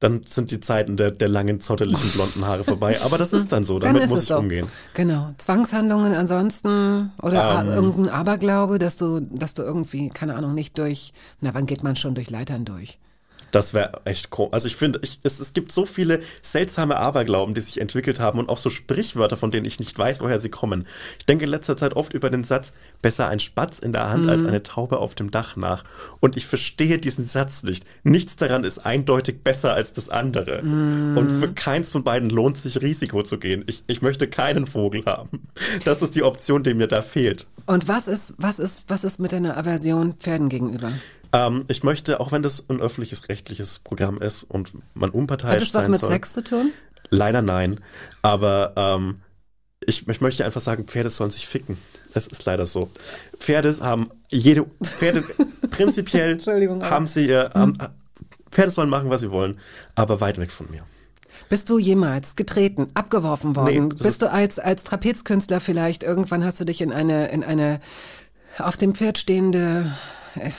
dann sind die Zeiten der, der langen, zotteligen, blonden Haare vorbei. Aber das ist dann so, damit dann muss ich so. umgehen. Genau. Zwangshandlungen ansonsten oder ähm, irgendein Aberglaube, dass du, dass du irgendwie, keine Ahnung, nicht durch, na wann geht man schon durch Leitern durch? Das wäre echt komisch. Also ich finde, es, es gibt so viele seltsame Aberglauben, die sich entwickelt haben und auch so Sprichwörter, von denen ich nicht weiß, woher sie kommen. Ich denke in letzter Zeit oft über den Satz, besser ein Spatz in der Hand mhm. als eine Taube auf dem Dach nach. Und ich verstehe diesen Satz nicht. Nichts daran ist eindeutig besser als das andere. Mhm. Und für keins von beiden lohnt sich Risiko zu gehen. Ich, ich möchte keinen Vogel haben. Das ist die Option, die mir da fehlt. Und was ist, was ist, was ist mit deiner Aversion Pferden gegenüber? Ähm, ich möchte, auch wenn das ein öffentliches rechtliches Programm ist und man unparteiisch Hat das was mit soll, Sex zu tun? Leider nein. Aber ähm, ich, ich möchte einfach sagen, Pferde sollen sich ficken. Es ist leider so. Pferde haben jede Pferde prinzipiell haben sie äh, hm. Pferde sollen machen, was sie wollen, aber weit weg von mir. Bist du jemals getreten, abgeworfen worden? Nee, Bist du als als Trapezkünstler vielleicht irgendwann hast du dich in eine in eine auf dem Pferd stehende äh,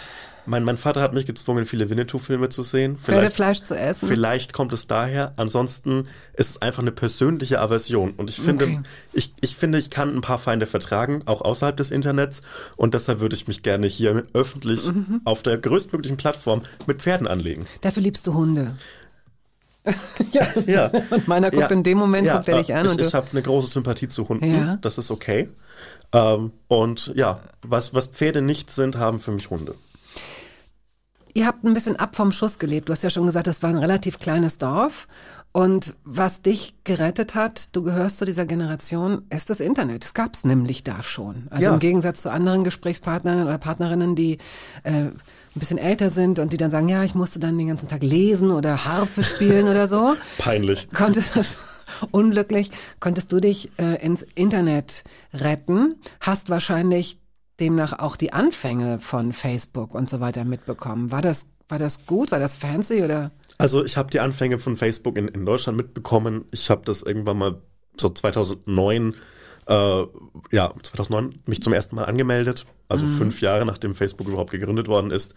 mein, mein Vater hat mich gezwungen, viele Winnetou-Filme zu sehen. Pferdefleisch zu essen. Vielleicht kommt es daher. Ansonsten ist es einfach eine persönliche Aversion. Und ich finde, okay. ich, ich finde, ich kann ein paar Feinde vertragen, auch außerhalb des Internets. Und deshalb würde ich mich gerne hier öffentlich mhm. auf der größtmöglichen Plattform mit Pferden anlegen. Dafür liebst du Hunde. ja. ja. Und meiner guckt ja. in dem Moment, ja. guckt er dich äh, an. Ich, und ich habe eine große Sympathie zu Hunden. Ja. Das ist okay. Ähm, und ja, was, was Pferde nicht sind, haben für mich Hunde. Ihr habt ein bisschen ab vom Schuss gelebt. Du hast ja schon gesagt, das war ein relativ kleines Dorf. Und was dich gerettet hat, du gehörst zu dieser Generation, ist das Internet. Es gab es nämlich da schon. Also ja. im Gegensatz zu anderen Gesprächspartnern oder Partnerinnen, die äh, ein bisschen älter sind und die dann sagen, ja, ich musste dann den ganzen Tag lesen oder Harfe spielen oder so. Peinlich. Konnte das unglücklich, konntest du dich äh, ins Internet retten, hast wahrscheinlich demnach auch die Anfänge von Facebook und so weiter mitbekommen. War das, war das gut? War das fancy oder? Also ich habe die Anfänge von Facebook in, in Deutschland mitbekommen. Ich habe das irgendwann mal so 2009, äh, ja 2009 mich zum ersten Mal angemeldet. Also mhm. fünf Jahre nachdem Facebook überhaupt gegründet worden ist.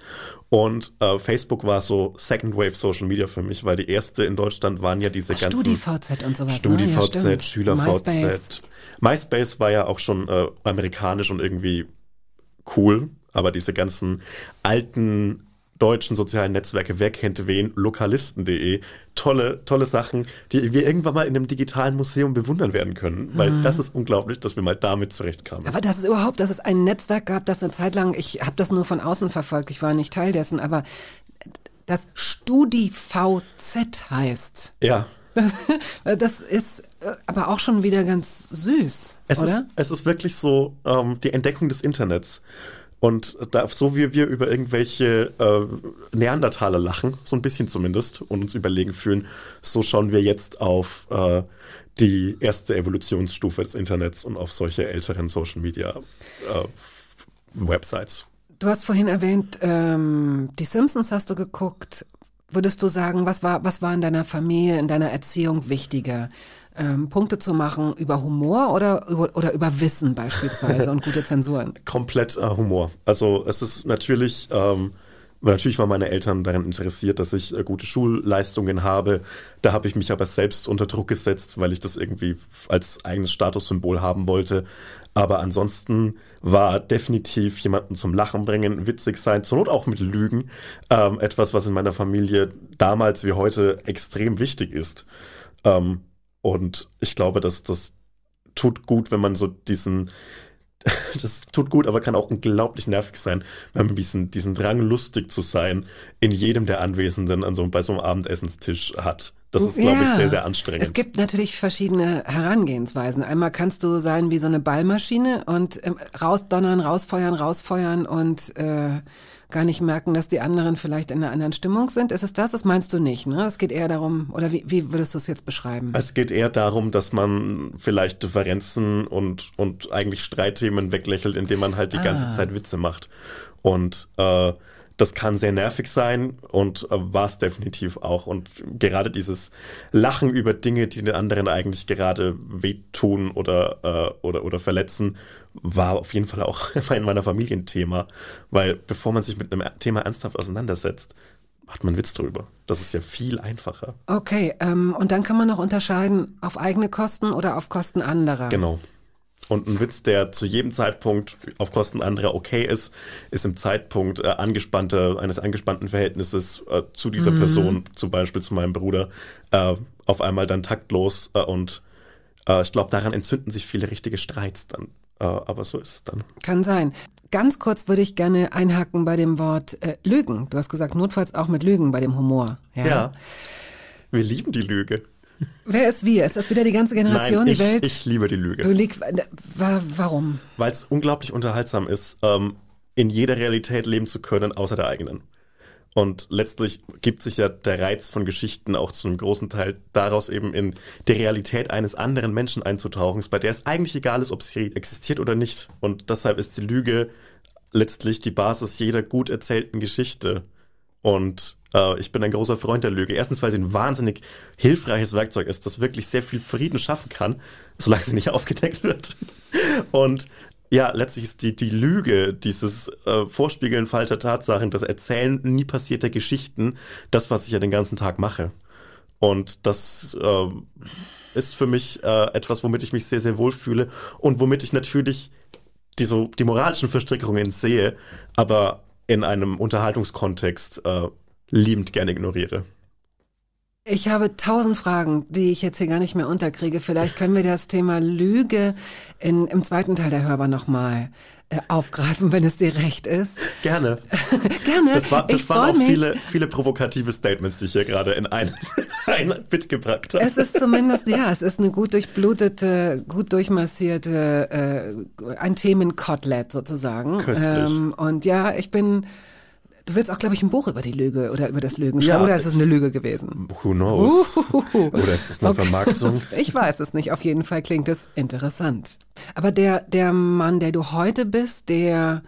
Und äh, Facebook war so Second Wave Social Media für mich, weil die erste in Deutschland waren ja diese Ach, ganzen StudiVZ und sowas. StudiVZ, ne? ja, SchülerVZ. MySpace. MySpace war ja auch schon äh, amerikanisch und irgendwie cool, aber diese ganzen alten deutschen sozialen Netzwerke, wer kennt wen, lokalisten.de, tolle, tolle Sachen, die wir irgendwann mal in einem digitalen Museum bewundern werden können, weil mhm. das ist unglaublich, dass wir mal damit zurechtkamen. Aber dass es überhaupt, dass es ein Netzwerk gab, das eine Zeit lang, ich habe das nur von außen verfolgt, ich war nicht Teil dessen, aber das StudiVZ heißt. Ja. Das, das ist aber auch schon wieder ganz süß. Es, oder? Ist, es ist wirklich so ähm, die Entdeckung des Internets. Und da, so wie wir über irgendwelche äh, Neandertaler lachen, so ein bisschen zumindest, und uns überlegen fühlen, so schauen wir jetzt auf äh, die erste Evolutionsstufe des Internets und auf solche älteren Social Media äh, Websites. Du hast vorhin erwähnt, ähm, die Simpsons hast du geguckt. Würdest du sagen, was war, was war in deiner Familie, in deiner Erziehung wichtiger? ähm, Punkte zu machen über Humor oder über, oder über Wissen beispielsweise und gute Zensuren? Komplett äh, Humor. Also es ist natürlich, ähm, natürlich waren meine Eltern daran interessiert, dass ich äh, gute Schulleistungen habe. Da habe ich mich aber selbst unter Druck gesetzt, weil ich das irgendwie als eigenes Statussymbol haben wollte. Aber ansonsten war definitiv jemanden zum Lachen bringen, witzig sein, zur Not auch mit Lügen, ähm, etwas, was in meiner Familie damals wie heute extrem wichtig ist. Ähm, und ich glaube, dass das tut gut, wenn man so diesen, das tut gut, aber kann auch unglaublich nervig sein, wenn man diesen, diesen Drang, lustig zu sein, in jedem der Anwesenden an so, bei so einem Abendessenstisch hat. Das ist, glaube ich, sehr, sehr anstrengend. Es gibt natürlich verschiedene Herangehensweisen. Einmal kannst du sein wie so eine Ballmaschine und äh, rausdonnern, rausfeuern, rausfeuern und äh, gar nicht merken, dass die anderen vielleicht in einer anderen Stimmung sind? Ist es das? Das meinst du nicht, ne? Es geht eher darum, oder wie, wie würdest du es jetzt beschreiben? Es geht eher darum, dass man vielleicht Differenzen und, und eigentlich Streitthemen weglächelt, indem man halt die ah. ganze Zeit Witze macht. Und äh, das kann sehr nervig sein und äh, war es definitiv auch. Und gerade dieses Lachen über Dinge, die den anderen eigentlich gerade wehtun oder, äh, oder, oder verletzen, war auf jeden Fall auch in meiner Familie ein Thema. Weil bevor man sich mit einem Thema ernsthaft auseinandersetzt, macht man einen Witz drüber. Das ist ja viel einfacher. Okay, ähm, und dann kann man noch unterscheiden auf eigene Kosten oder auf Kosten anderer. Genau. Und ein Witz, der zu jedem Zeitpunkt auf Kosten anderer okay ist, ist im Zeitpunkt äh, angespannte, eines angespannten Verhältnisses äh, zu dieser mhm. Person, zum Beispiel zu meinem Bruder, äh, auf einmal dann taktlos. Äh, und äh, ich glaube, daran entzünden sich viele richtige Streits dann. Äh, aber so ist es dann. Kann sein. Ganz kurz würde ich gerne einhaken bei dem Wort Lügen. Du hast gesagt, notfalls auch mit Lügen bei dem Humor. ja. ja. Wir lieben die Lüge. Wer ist wir? Ist das wieder die ganze Generation, Nein, ich, die Welt? Ich liebe die Lüge. Du liegst. Äh, warum? Weil es unglaublich unterhaltsam ist, ähm, in jeder Realität leben zu können, außer der eigenen. Und letztlich gibt sich ja der Reiz von Geschichten auch zu einem großen Teil daraus eben in die Realität eines anderen Menschen einzutauchen, bei der es eigentlich egal ist, ob sie existiert oder nicht. Und deshalb ist die Lüge letztlich die Basis jeder gut erzählten Geschichte. Und äh, ich bin ein großer Freund der Lüge. Erstens, weil sie ein wahnsinnig hilfreiches Werkzeug ist, das wirklich sehr viel Frieden schaffen kann, solange sie nicht aufgedeckt wird. Und ja, letztlich ist die, die Lüge, dieses äh, Vorspiegeln falscher Tatsachen, das Erzählen nie passierter Geschichten, das, was ich ja den ganzen Tag mache. Und das äh, ist für mich äh, etwas, womit ich mich sehr, sehr wohl fühle und womit ich natürlich die, so, die moralischen Verstrickungen sehe, aber in einem Unterhaltungskontext äh, liebend gerne ignoriere. Ich habe tausend Fragen, die ich jetzt hier gar nicht mehr unterkriege. Vielleicht können wir das Thema Lüge in, im zweiten Teil der Hörbar nochmal äh, aufgreifen, wenn es dir recht ist. Gerne. Gerne. Das, war, das ich waren auch mich. viele, viele provokative Statements, die ich hier gerade in einen, einen gebracht habe. Es ist zumindest, ja, es ist eine gut durchblutete, gut durchmassierte, äh, ein Themenkotelett sozusagen. Köstlich. Ähm, und ja, ich bin Du willst auch, glaube ich, ein Buch über die Lüge oder über das Lügen schreiben. Ja, oder ist es eine Lüge gewesen? Who knows? Uhuhu. Oder ist es eine okay. Vermarktung? Ich weiß es nicht. Auf jeden Fall klingt es interessant. Aber der, der Mann, der du heute bist, der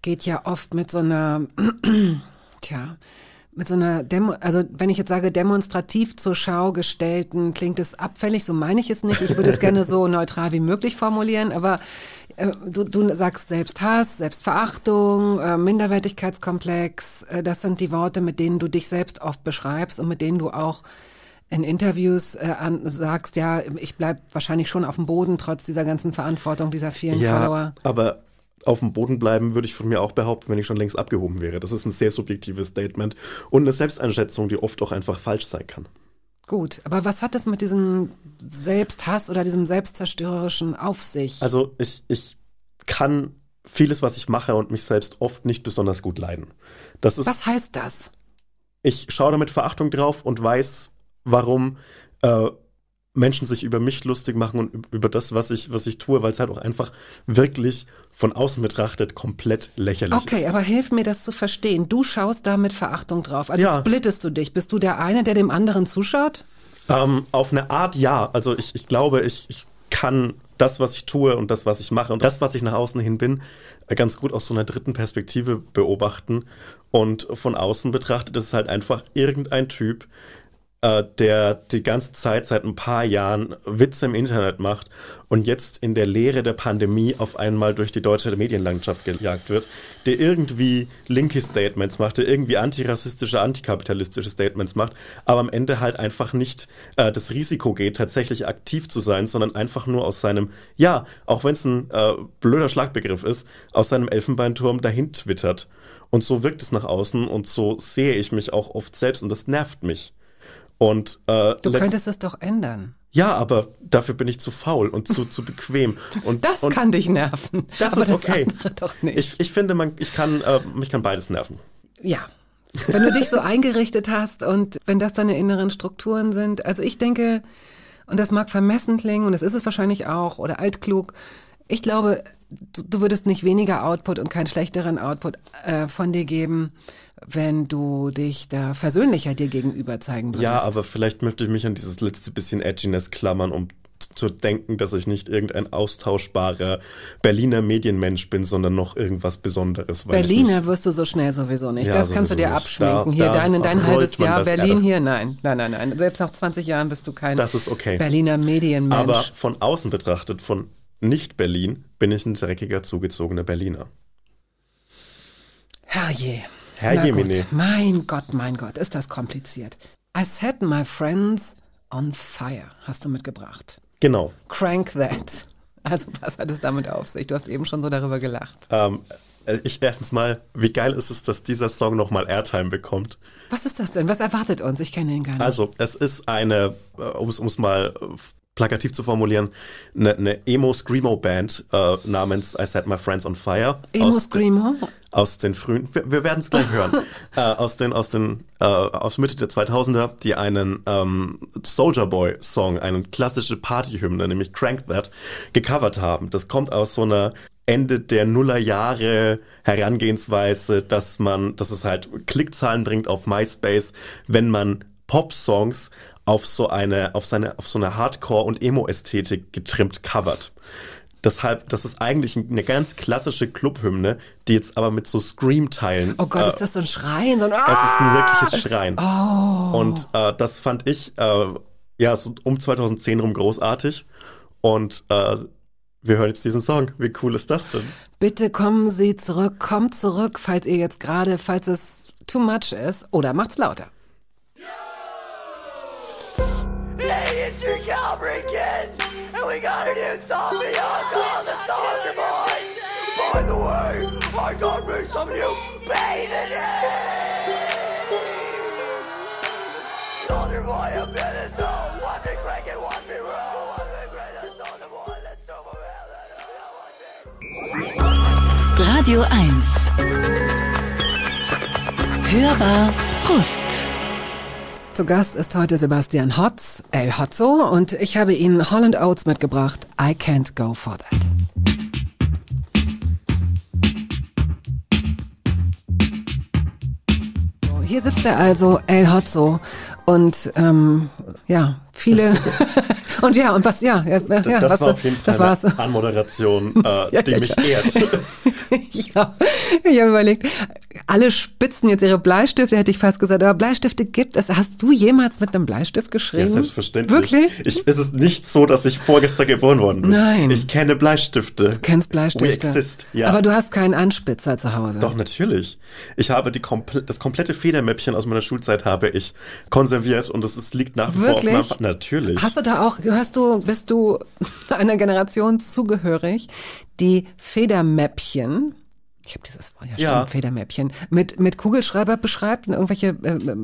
geht ja oft mit so einer, tja, mit so einer, Demo also wenn ich jetzt sage, demonstrativ zur Schau gestellten, klingt es abfällig, so meine ich es nicht. Ich würde es gerne so neutral wie möglich formulieren, aber äh, du, du sagst Selbsthass, Selbstverachtung, äh, Minderwertigkeitskomplex. Äh, das sind die Worte, mit denen du dich selbst oft beschreibst und mit denen du auch in Interviews äh, an, sagst, ja, ich bleibe wahrscheinlich schon auf dem Boden, trotz dieser ganzen Verantwortung, dieser vielen ja, Follower. Aber auf dem Boden bleiben, würde ich von mir auch behaupten, wenn ich schon längst abgehoben wäre. Das ist ein sehr subjektives Statement und eine Selbsteinschätzung, die oft auch einfach falsch sein kann. Gut, aber was hat das mit diesem Selbsthass oder diesem Selbstzerstörerischen auf sich? Also ich, ich kann vieles, was ich mache und mich selbst oft nicht besonders gut leiden. Das ist, was heißt das? Ich schaue da mit Verachtung drauf und weiß, warum äh, Menschen sich über mich lustig machen und über das, was ich, was ich tue, weil es halt auch einfach wirklich von außen betrachtet komplett lächerlich okay, ist. Okay, aber hilf mir das zu verstehen. Du schaust da mit Verachtung drauf. Also ja. splittest du dich. Bist du der eine, der dem anderen zuschaut? Ähm, auf eine Art ja. Also ich, ich glaube, ich, ich kann das, was ich tue und das, was ich mache und das, was ich nach außen hin bin, äh, ganz gut aus so einer dritten Perspektive beobachten. Und von außen betrachtet ist es halt einfach irgendein Typ, äh, der die ganze Zeit seit ein paar Jahren Witze im Internet macht und jetzt in der Lehre der Pandemie auf einmal durch die deutsche Medienlandschaft gejagt wird, der irgendwie linke Statements macht, der irgendwie antirassistische, antikapitalistische Statements macht, aber am Ende halt einfach nicht äh, das Risiko geht, tatsächlich aktiv zu sein, sondern einfach nur aus seinem, ja, auch wenn es ein äh, blöder Schlagbegriff ist, aus seinem Elfenbeinturm dahin twittert. Und so wirkt es nach außen und so sehe ich mich auch oft selbst und das nervt mich. Und, äh, du könntest es doch ändern. Ja, aber dafür bin ich zu faul und zu, zu bequem. Und, das und kann dich nerven. Das aber ist das okay. doch nicht. Ich, ich finde, man, ich kann, äh, mich kann beides nerven. Ja. Wenn du dich so eingerichtet hast und wenn das deine inneren Strukturen sind. Also ich denke, und das mag vermessen klingen und das ist es wahrscheinlich auch oder altklug, ich glaube, du, du, würdest nicht weniger Output und keinen schlechteren Output äh, von dir geben, wenn du dich da versöhnlicher dir gegenüber zeigen würdest. Ja, aber vielleicht möchte ich mich an dieses letzte bisschen Edginess klammern, um zu denken, dass ich nicht irgendein austauschbarer Berliner Medienmensch bin, sondern noch irgendwas Besonderes. Berliner wirst du so schnell sowieso nicht. Ja, das kannst du dir abschminken. Da, hier da dein, dein halbes Jahr Berlin hier, nein, nein, nein, nein. Selbst nach 20 Jahren bist du kein okay. Berliner Medienmensch. Aber von außen betrachtet, von nicht-Berlin bin ich ein dreckiger, zugezogener Berliner. Herrje. Herrje, Mine. Mein Gott, mein Gott, ist das kompliziert. I set my friends on fire, hast du mitgebracht. Genau. Crank that. Also, was hat es damit auf sich? Du hast eben schon so darüber gelacht. Ähm, äh, ich erstens mal, wie geil ist es, dass dieser Song nochmal Airtime bekommt. Was ist das denn? Was erwartet uns? Ich kenne ihn gar nicht. Also, es ist eine, äh, um es mal äh, plakativ zu formulieren, eine, eine Emo-Screamo-Band äh, namens I Set My Friends on Fire. Emo-Screamo? Aus den frühen, wir, wir werden es gleich hören, äh, aus den, aus den, äh, aus Mitte der 2000er, die einen ähm, Soldier Boy Song, eine klassische Partyhymne, nämlich Crank That, gecovert haben. Das kommt aus so einer Ende der Nullerjahre Herangehensweise, dass man, dass es halt Klickzahlen bringt auf MySpace, wenn man Pop-Songs auf so eine, auf seine, auf so eine Hardcore- und Emo-Ästhetik getrimmt covert. Deshalb, das ist eigentlich eine ganz klassische Clubhymne, die jetzt aber mit so Scream-Teilen. Oh Gott, äh, ist das so ein Schreien? So ein ah! Es ist ein wirkliches ah! Schreien. Oh. Und äh, das fand ich äh, ja so um 2010 rum großartig. Und äh, wir hören jetzt diesen Song. Wie cool ist das denn? Bitte kommen Sie zurück, kommt zurück, falls ihr jetzt gerade, falls es too much ist, oder macht's lauter. It's your Calvary kids, and we got a new song we all call the Soldier boy. By the way, I got me some new bathing aids. Soldier Boy i up in the zone, watch me crank and watch me roll. Watch me crank. soldier boy. Radio 1 Hörbar Brust Zu Gast ist heute Sebastian Hotz, El Hotzo, und ich habe Ihnen Holland Oats mitgebracht. I can't go for that. Hier sitzt er also, El Hotzo, und ähm, ja, viele. und ja, und was, ja, ja, ja das was, war auf jeden Fall das war's. eine Anmoderation, äh, ja, die mich ehrt. ich habe überlegt, alle spitzen jetzt ihre Bleistifte, hätte ich fast gesagt. Aber Bleistifte gibt es. Hast du jemals mit einem Bleistift geschrieben? Ja, selbstverständlich. Wirklich? Ich, es ist nicht so, dass ich vorgestern geboren worden bin. Nein. Ich kenne Bleistifte. Du kennst Bleistifte. We exist, ja. Aber du hast keinen Anspitzer zu Hause. Doch, natürlich. Ich habe die komple das komplette Federmäppchen aus meiner Schulzeit habe ich konserviert und es liegt nach wie Wirklich? vor auf meinem... Natürlich. Hast du da auch, hörst du, bist du einer Generation zugehörig, die Federmäppchen ich habe dieses Wort ja, ja. Federmäppchen, mit, mit Kugelschreiber beschreibt und irgendwelche, äh, äh,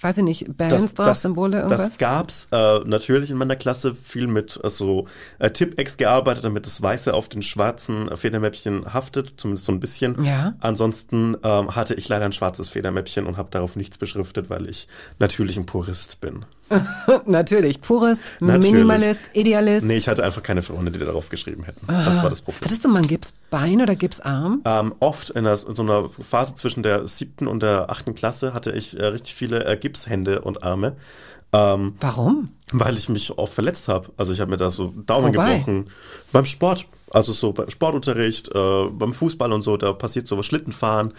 weiß ich nicht, Bands das, drauf, das, Symbole, irgendwas? Das gab's äh, natürlich in meiner Klasse viel mit also, äh, Tippex gearbeitet, damit das Weiße auf den schwarzen Federmäppchen haftet, zumindest so ein bisschen. Ja. Ansonsten ähm, hatte ich leider ein schwarzes Federmäppchen und habe darauf nichts beschriftet, weil ich natürlich ein Purist bin. Natürlich. Purist, Natürlich. Minimalist, Idealist. Nee, ich hatte einfach keine Freunde, die darauf geschrieben hätten. Ah. Das war das Problem. Hattest du mal ein Gipsbein oder Gipsarm? Ähm, oft in, der, in, so einer Phase zwischen der siebten und der achten Klasse hatte ich äh, richtig viele äh, Gipshände und Arme. Ähm, Warum? Weil ich mich oft verletzt habe. Also ich habe mir da so Daumen Wobei? gebrochen. Beim Sport. Also so beim Sportunterricht, äh, beim Fußball und so, da passiert sowas, Schlittenfahren.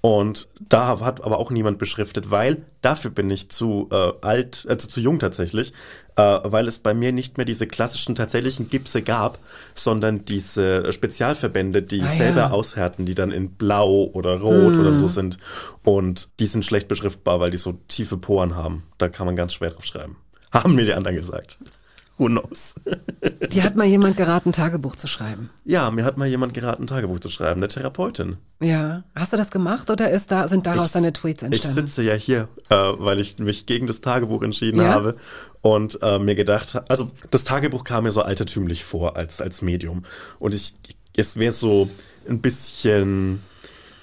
Und da hat aber auch niemand beschriftet, weil dafür bin ich zu äh, alt, also zu jung tatsächlich, äh, weil es bei mir nicht mehr diese klassischen tatsächlichen Gipse gab, sondern diese Spezialverbände, die ah, selber ja. aushärten, die dann in Blau oder Rot mm. oder so hm. sind. Und die sind schlecht beschriftbar, weil die so tiefe Poren haben. Da kann man ganz schwer drauf schreiben. Haben mir die anderen gesagt. Who knows? Dir hat mal jemand geraten, Tagebuch zu schreiben. Ja, mir hat mal jemand geraten, Tagebuch zu schreiben, eine Therapeutin. Ja. Hast du das gemacht oder ist da, sind daraus ich, deine Tweets entstanden? Ich sitze ja hier, äh, weil ich mich gegen das Tagebuch entschieden ja? habe und äh, mir gedacht, also das Tagebuch kam mir so altertümlich vor als, als Medium. Und ich, es wäre so ein bisschen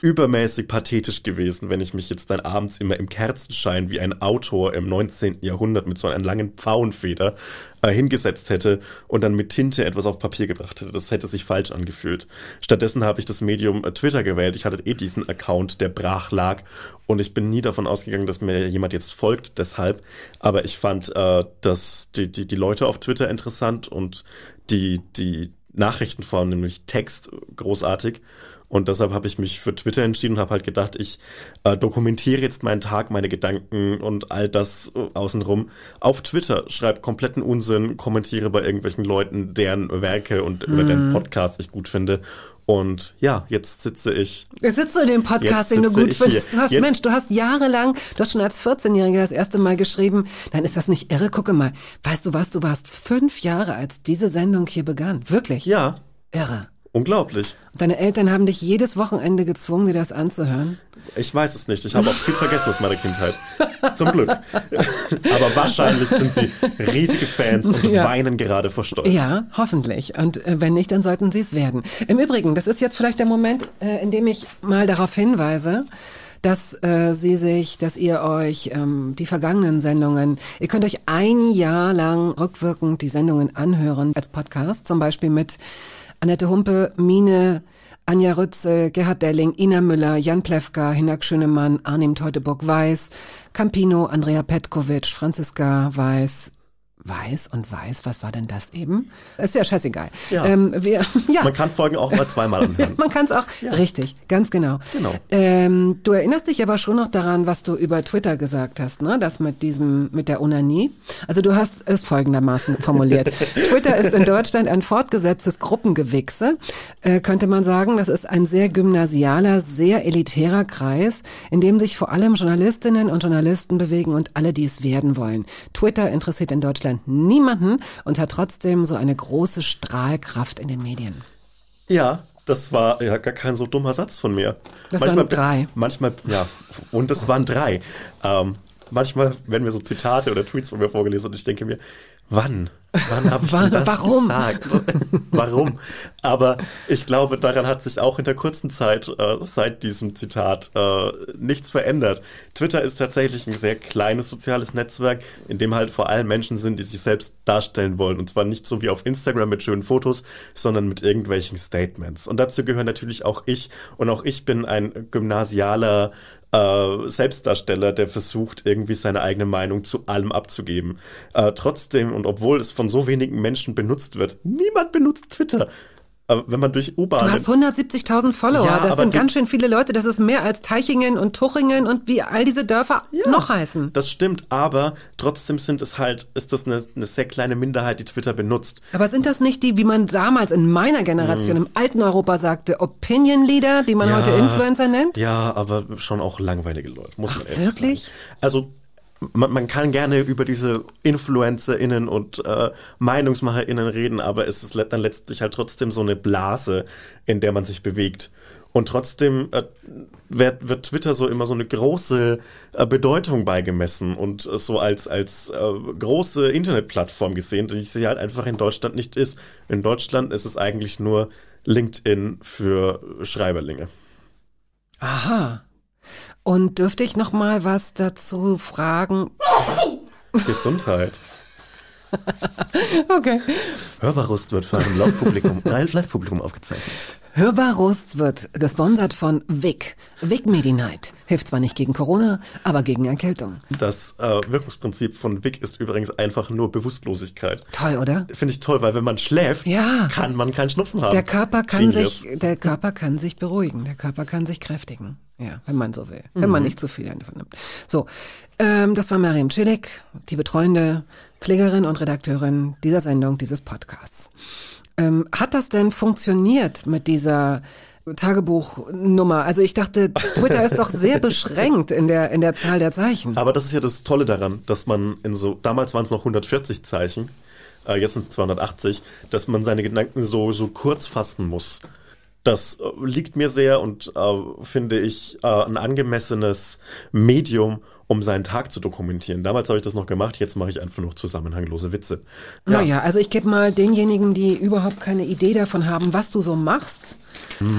übermäßig pathetisch gewesen, wenn ich mich jetzt dann abends immer im Kerzenschein wie ein Autor im 19. Jahrhundert mit so einer langen Pfauenfeder äh, hingesetzt hätte und dann mit Tinte etwas auf Papier gebracht hätte. Das hätte sich falsch angefühlt. Stattdessen habe ich das Medium äh, Twitter gewählt. Ich hatte eh diesen Account, der brach lag und ich bin nie davon ausgegangen, dass mir jemand jetzt folgt deshalb. Aber ich fand äh, dass die, die, die Leute auf Twitter interessant und die, die Nachrichten vor allem, nämlich Text, großartig. Und deshalb habe ich mich für Twitter entschieden und habe halt gedacht, ich äh, dokumentiere jetzt meinen Tag, meine Gedanken und all das äh, außenrum auf Twitter, schreibe kompletten Unsinn, kommentiere bei irgendwelchen Leuten, deren Werke und mhm. oder deren mhm. Podcasts ich gut finde. Und ja, jetzt sitze ich. Jetzt sitzt du in dem Podcast, den du gut findest. Du hast, jetzt. Mensch, du hast jahrelang, du hast schon als 14-Jähriger das erste Mal geschrieben. Dann ist das nicht irre. Gucke mal. Weißt du was? Du warst fünf Jahre, als diese Sendung hier begann. Wirklich? Ja. Irre. Unglaublich. Deine Eltern haben dich jedes Wochenende gezwungen, dir das anzuhören? Ich weiß es nicht. Ich habe auch viel vergessen aus meiner Kindheit. Zum Glück. Aber wahrscheinlich sind sie riesige Fans und ja. weinen gerade vor Stolz. Ja, hoffentlich. Und äh, wenn nicht, dann sollten sie es werden. Im Übrigen, das ist jetzt vielleicht der Moment, äh, in dem ich mal darauf hinweise, dass äh, sie sich, dass ihr euch ähm, die vergangenen Sendungen, ihr könnt euch ein Jahr lang rückwirkend die Sendungen anhören als Podcast, zum Beispiel mit Annette Humpe, Mine, Anja Rütze, Gerhard Delling, Ina Müller, Jan Plewka, Hinak Schönemann, Arnim Teuteburg-Weiß, Campino, Andrea Petkovic, Franziska Weiß, weiß und weiß, was war denn das eben? Ist ja scheißegal. Ja. Ähm, wir, ja. Man kann Folgen auch mal zweimal anhören. Man kann es auch, ja. richtig, ganz genau. genau. Ähm, du erinnerst dich aber schon noch daran, was du über Twitter gesagt hast, ne? das mit diesem, mit der Unanie. Also du hast es folgendermaßen formuliert. Twitter ist in Deutschland ein fortgesetztes Gruppengewichse, äh, könnte man sagen. Das ist ein sehr gymnasialer, sehr elitärer Kreis, in dem sich vor allem Journalistinnen und Journalisten bewegen und alle, die es werden wollen. Twitter interessiert in Deutschland niemanden und hat trotzdem so eine große Strahlkraft in den Medien. Ja, das war ja gar kein so dummer Satz von mir. Das manchmal, waren drei. Manchmal, ja, und das waren drei. Ähm, manchmal werden mir so Zitate oder Tweets von mir vorgelesen und ich denke mir, wann Wann habe ich War, das warum? gesagt? warum? Aber ich glaube, daran hat sich auch in der kurzen Zeit äh, seit diesem Zitat äh, nichts verändert. Twitter ist tatsächlich ein sehr kleines soziales Netzwerk, in dem halt vor allem Menschen sind, die sich selbst darstellen wollen. Und zwar nicht so wie auf Instagram mit schönen Fotos, sondern mit irgendwelchen Statements. Und dazu gehören natürlich auch ich. Und auch ich bin ein gymnasialer äh, Selbstdarsteller, der versucht, irgendwie seine eigene Meinung zu allem abzugeben. Äh, trotzdem und obwohl es von so wenigen Menschen benutzt wird, niemand benutzt Twitter. Aber wenn man durch U-Bahn. Du hast 170.000 Follower. Ja, das sind ganz schön viele Leute. Das ist mehr als Teichingen und Tuchingen und wie all diese Dörfer ja, noch heißen. Das stimmt, aber trotzdem sind es halt, ist das eine, eine, sehr kleine Minderheit, die Twitter benutzt. Aber sind das nicht die, wie man damals in meiner Generation hm. im alten Europa sagte, Opinion Leader, die man ja, heute Influencer nennt? Ja, aber schon auch langweilige Leute, muss Ach, man ehrlich wirklich? Sagen. Also man, man kann gerne über diese InfluencerInnen und äh, MeinungsmacherInnen reden, aber es ist dann letztlich halt trotzdem so eine Blase, in der man sich bewegt. Und trotzdem äh, wird, wird, Twitter so immer so eine große äh, Bedeutung beigemessen und äh, so als, als äh, große Internetplattform gesehen, die sie halt einfach in Deutschland nicht ist. In Deutschland ist es eigentlich nur LinkedIn für Schreiberlinge. Aha. Und dürfte ich noch mal was dazu fragen? Gesundheit. okay. Hörbarust wird für ein Live-Publikum aufgezeichnet. Hörbar Rust wird gesponsert von WIC. WIC Medi-Night. Hilft zwar nicht gegen Corona, aber gegen Erkältung. Das äh, Wirkungsprinzip von WIC ist übrigens einfach nur Bewusstlosigkeit. Toll, oder? Finde ich toll, weil wenn man schläft, ja. kann man keinen Schnupfen haben. Der Körper kann sich, der Körper kann sich beruhigen. Der Körper kann sich kräftigen. Ja, wenn man so will. Mhm. Wenn man mhm. nicht zu viel davon nimmt. So. Ähm, das war Mariam Schilek, die betreuende Pflegerin und Redakteurin dieser Sendung, dieses Podcasts. Ähm, hat das denn funktioniert mit dieser Tagebuchnummer. Also ich dachte, Twitter ist doch sehr beschränkt in der, in der Zahl der Zeichen. Aber das ist ja das Tolle daran, dass man in so, damals waren es noch 140 Zeichen, äh, jetzt sind es 280, dass man seine Gedanken so, so kurz fassen muss. Das äh, liegt mir sehr und äh, finde ich äh, ein angemessenes Medium, um seinen Tag zu dokumentieren. Damals habe ich das noch gemacht, jetzt mache ich einfach nur zusammenhanglose Witze. Ja. Naja, also ich gebe mal denjenigen, die überhaupt keine Idee davon haben, was du so machst,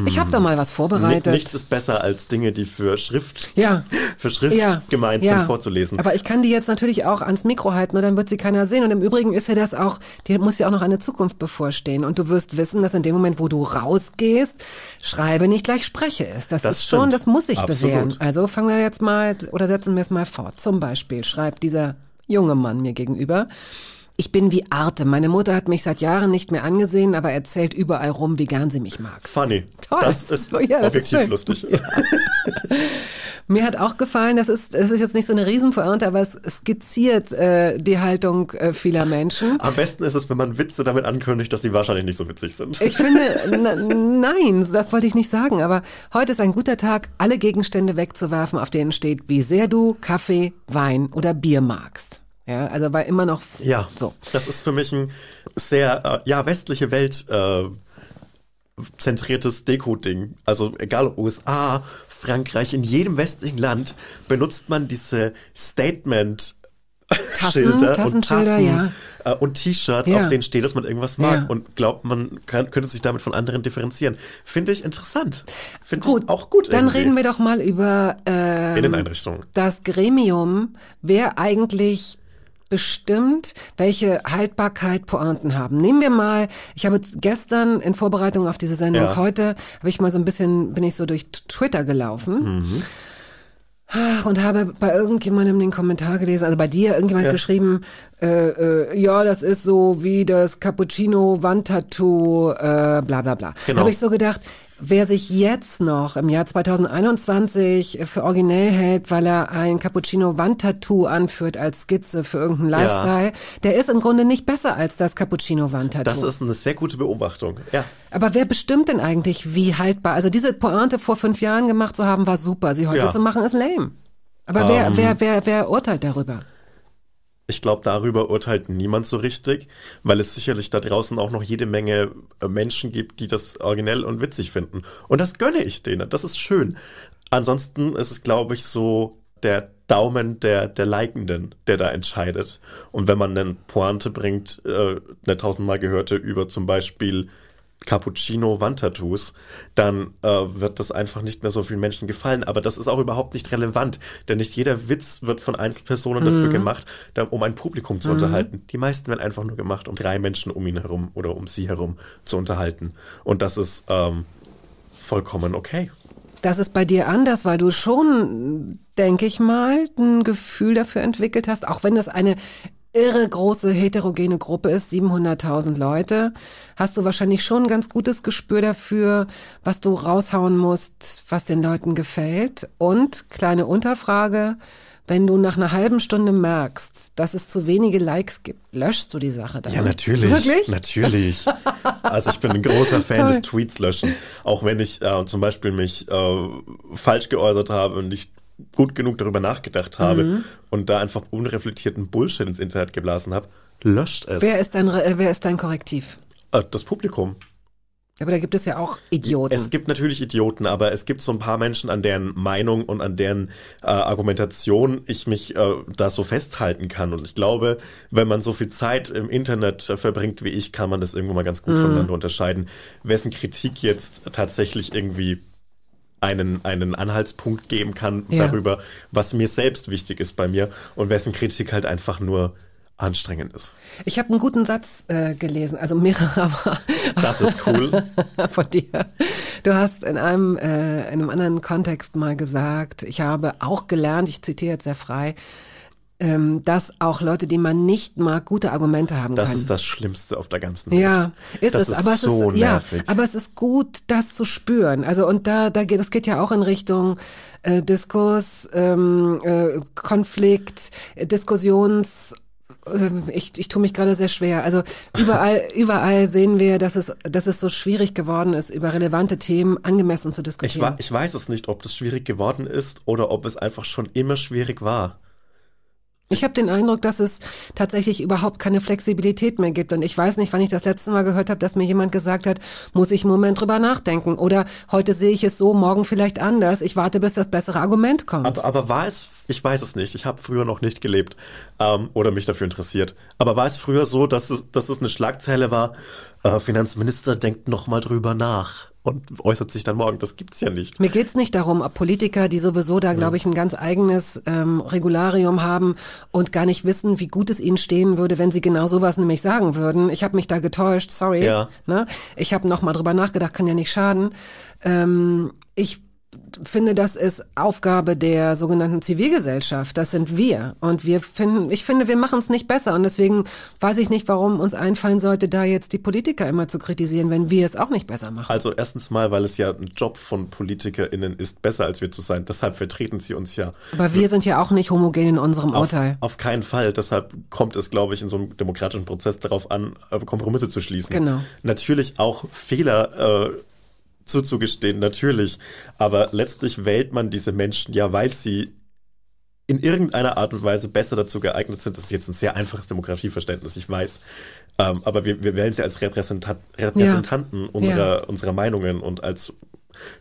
ich habe da mal was vorbereitet. Nichts ist besser als Dinge, die für Schrift, ja. für Schrift ja. gemeint ja. sind, vorzulesen. Aber ich kann die jetzt natürlich auch ans Mikro halten, nur dann wird sie keiner sehen. Und im Übrigen ist ja das auch, dir muss ja auch noch eine Zukunft bevorstehen. Und du wirst wissen, dass in dem Moment, wo du rausgehst, schreibe nicht gleich spreche ist. Das, das ist stimmt. schon, das muss ich Absolut. bewähren. Also fangen wir jetzt mal oder setzen wir es mal fort. Zum Beispiel schreibt dieser junge Mann mir gegenüber. Ich bin wie Arte. Meine Mutter hat mich seit Jahren nicht mehr angesehen, aber erzählt überall rum, wie gern sie mich mag. Funny. Toll. Das ist ja, das objektiv ist lustig. Ja. Mir hat auch gefallen, das ist, das ist jetzt nicht so eine Riesenpointe, aber es skizziert äh, die Haltung äh, vieler Menschen. Am besten ist es, wenn man Witze damit ankündigt, dass sie wahrscheinlich nicht so witzig sind. Ich finde, nein, das wollte ich nicht sagen, aber heute ist ein guter Tag, alle Gegenstände wegzuwerfen, auf denen steht, wie sehr du Kaffee, Wein oder Bier magst. Ja, also war immer noch ja, so. Das ist für mich ein sehr äh, ja westliche Welt äh, zentriertes Deko-Ding. Also egal ob USA, Frankreich, in jedem westlichen Land benutzt man diese Statement. Tassen, Schilder Tassenschilder, und Tassen ja. äh, und T-Shirts, ja. auf denen steht, dass man irgendwas mag ja. und glaubt, man kann, könnte sich damit von anderen differenzieren. Finde ich interessant. Finde ich auch gut. Dann irgendwie. reden wir doch mal über ähm, das Gremium, wer eigentlich bestimmt, welche Haltbarkeit Pointen haben. Nehmen wir mal, ich habe gestern in Vorbereitung auf diese Sendung ja. heute, habe ich mal so ein bisschen, bin ich so durch Twitter gelaufen. Mhm. Ach, und habe bei irgendjemandem den Kommentar gelesen, also bei dir irgendjemand ja. geschrieben, äh, äh, ja, das ist so wie das Cappuccino-Wandtattoo, äh, bla bla bla. Genau. Habe ich so gedacht, Wer sich jetzt noch im Jahr 2021 für originell hält, weil er ein cappuccino wand tattoo anführt als Skizze für irgendeinen Lifestyle, ja. der ist im Grunde nicht besser als das cappuccino wand tattoo Das ist eine sehr gute Beobachtung, ja. Aber wer bestimmt denn eigentlich, wie haltbar? Also diese Pointe vor fünf Jahren gemacht zu haben, war super. Sie heute ja. zu machen, ist lame. Aber ähm. wer, wer, wer, wer urteilt darüber? ich glaube, darüber urteilt niemand so richtig, weil es sicherlich da draußen auch noch jede Menge äh, Menschen gibt, die das originell und witzig finden. Und das gönne ich denen, das ist schön. Ansonsten ist es, glaube ich, so der Daumen der, der Likenden, der da entscheidet. Und wenn man eine Pointe bringt, äh, eine tausendmal gehörte über zum Beispiel Cappuccino-Wandtattoos, dann äh, wird das einfach nicht mehr so vielen Menschen gefallen. Aber das ist auch überhaupt nicht relevant, denn nicht jeder Witz wird von Einzelpersonen mhm. dafür gemacht, da, um ein Publikum zu mhm. unterhalten. Die meisten werden einfach nur gemacht, um drei Menschen um ihn herum oder um sie herum zu unterhalten. Und das ist ähm, vollkommen okay. Das ist bei dir anders, weil du schon, denke ich mal, ein Gefühl dafür entwickelt hast, auch wenn das eine irre große heterogene Gruppe ist, 700.000 Leute, hast du wahrscheinlich schon ein ganz gutes Gespür dafür, was du raushauen musst, was den Leuten gefällt. Und kleine Unterfrage, wenn du nach einer halben Stunde merkst, dass es zu wenige Likes gibt, löschst du die Sache dann? Ja, natürlich. Wirklich? Natürlich. Also ich bin ein großer Fan Toll. des Tweets löschen. Auch wenn ich äh, zum Beispiel mich äh, falsch geäußert habe und nicht gut genug darüber nachgedacht habe mhm. und da einfach unreflektierten Bullshit ins Internet geblasen habe, löscht es. Wer ist dein, äh, wer ist dein Korrektiv? Äh, das Publikum. Aber da gibt es ja auch Idioten. Es gibt natürlich Idioten, aber es gibt so ein paar Menschen, an deren Meinung und an deren äh, Argumentation ich mich äh, da so festhalten kann. Und ich glaube, wenn man so viel Zeit im Internet äh, verbringt wie ich, kann man das irgendwo mal ganz gut mm. voneinander unterscheiden, wessen Kritik jetzt tatsächlich irgendwie einen, einen Anhaltspunkt geben kann ja. darüber, was mir selbst wichtig ist bei mir und wessen Kritik halt einfach nur anstrengend ist. Ich habe einen guten Satz äh, gelesen, also mehrere. Aber das ist cool. Von dir. Du hast in einem, äh, in einem anderen Kontext mal gesagt, ich habe auch gelernt, ich zitiere jetzt sehr frei, ähm, dass auch Leute, die man nicht mag, gute Argumente haben das kann. Das ist das Schlimmste auf der ganzen Welt. Ja, ist das es. Ist aber so es ist nervig. ja, aber es ist gut, das zu spüren. Also und da, da geht, das geht ja auch in Richtung äh, Diskurs, ähm, äh, Konflikt, äh, Diskussions ähm, ich, ich tue mich gerade sehr schwer. Also überall, überall sehen wir, dass es, dass es so schwierig geworden ist, über relevante Themen angemessen zu diskutieren. Ich, ich weiß es nicht, ob das schwierig geworden ist oder ob es einfach schon immer schwierig war. Ich habe den Eindruck, dass es tatsächlich überhaupt keine Flexibilität mehr gibt. Und ich weiß nicht, wann ich das letzte Mal gehört habe, dass mir jemand gesagt hat, muss ich einen Moment drüber nachdenken. Oder heute sehe ich es so, morgen vielleicht anders. Ich warte, bis das bessere Argument kommt. Aber, aber war es, ich weiß es nicht, ich habe früher noch nicht gelebt ähm, oder mich dafür interessiert. Aber war es früher so, dass es, dass es eine Schlagzeile war, äh, Finanzminister denkt nochmal drüber nach und äußert sich dann morgen. Das gibt es ja nicht. Mir geht es nicht darum, ob Politiker, die sowieso da, glaube ich, ein ganz eigenes ähm, Regularium haben und gar nicht wissen, wie gut es ihnen stehen würde, wenn sie genau sowas nämlich sagen würden. Ich habe mich da getäuscht, sorry. Ja. Ne? Ich habe nochmal drüber nachgedacht, kann ja nicht schaden. Ähm, ich finde, das ist Aufgabe der sogenannten Zivilgesellschaft. Das sind wir. Und wir finden, ich finde, wir machen es nicht besser. Und deswegen weiß ich nicht, warum uns einfallen sollte, da jetzt die Politiker immer zu kritisieren, wenn wir es auch nicht besser machen. Also erstens mal, weil es ja ein Job von PolitikerInnen ist, besser als wir zu sein. Deshalb vertreten sie uns ja. Aber wir sind ja auch nicht homogen in unserem auf, Urteil. Auf keinen Fall. Deshalb kommt es, glaube ich, in so einem demokratischen Prozess darauf an, äh, Kompromisse zu schließen. Genau. Natürlich auch Fehler. Äh, zuzugestehen, natürlich. Aber letztlich wählt man diese Menschen ja, weil sie in irgendeiner Art und Weise besser dazu geeignet sind. Das ist jetzt ein sehr einfaches Demokratieverständnis, ich weiß. Ähm, aber wir, wir, wählen sie als Repräsentat Repräsentanten ja. Unserer, ja. unserer Meinungen und als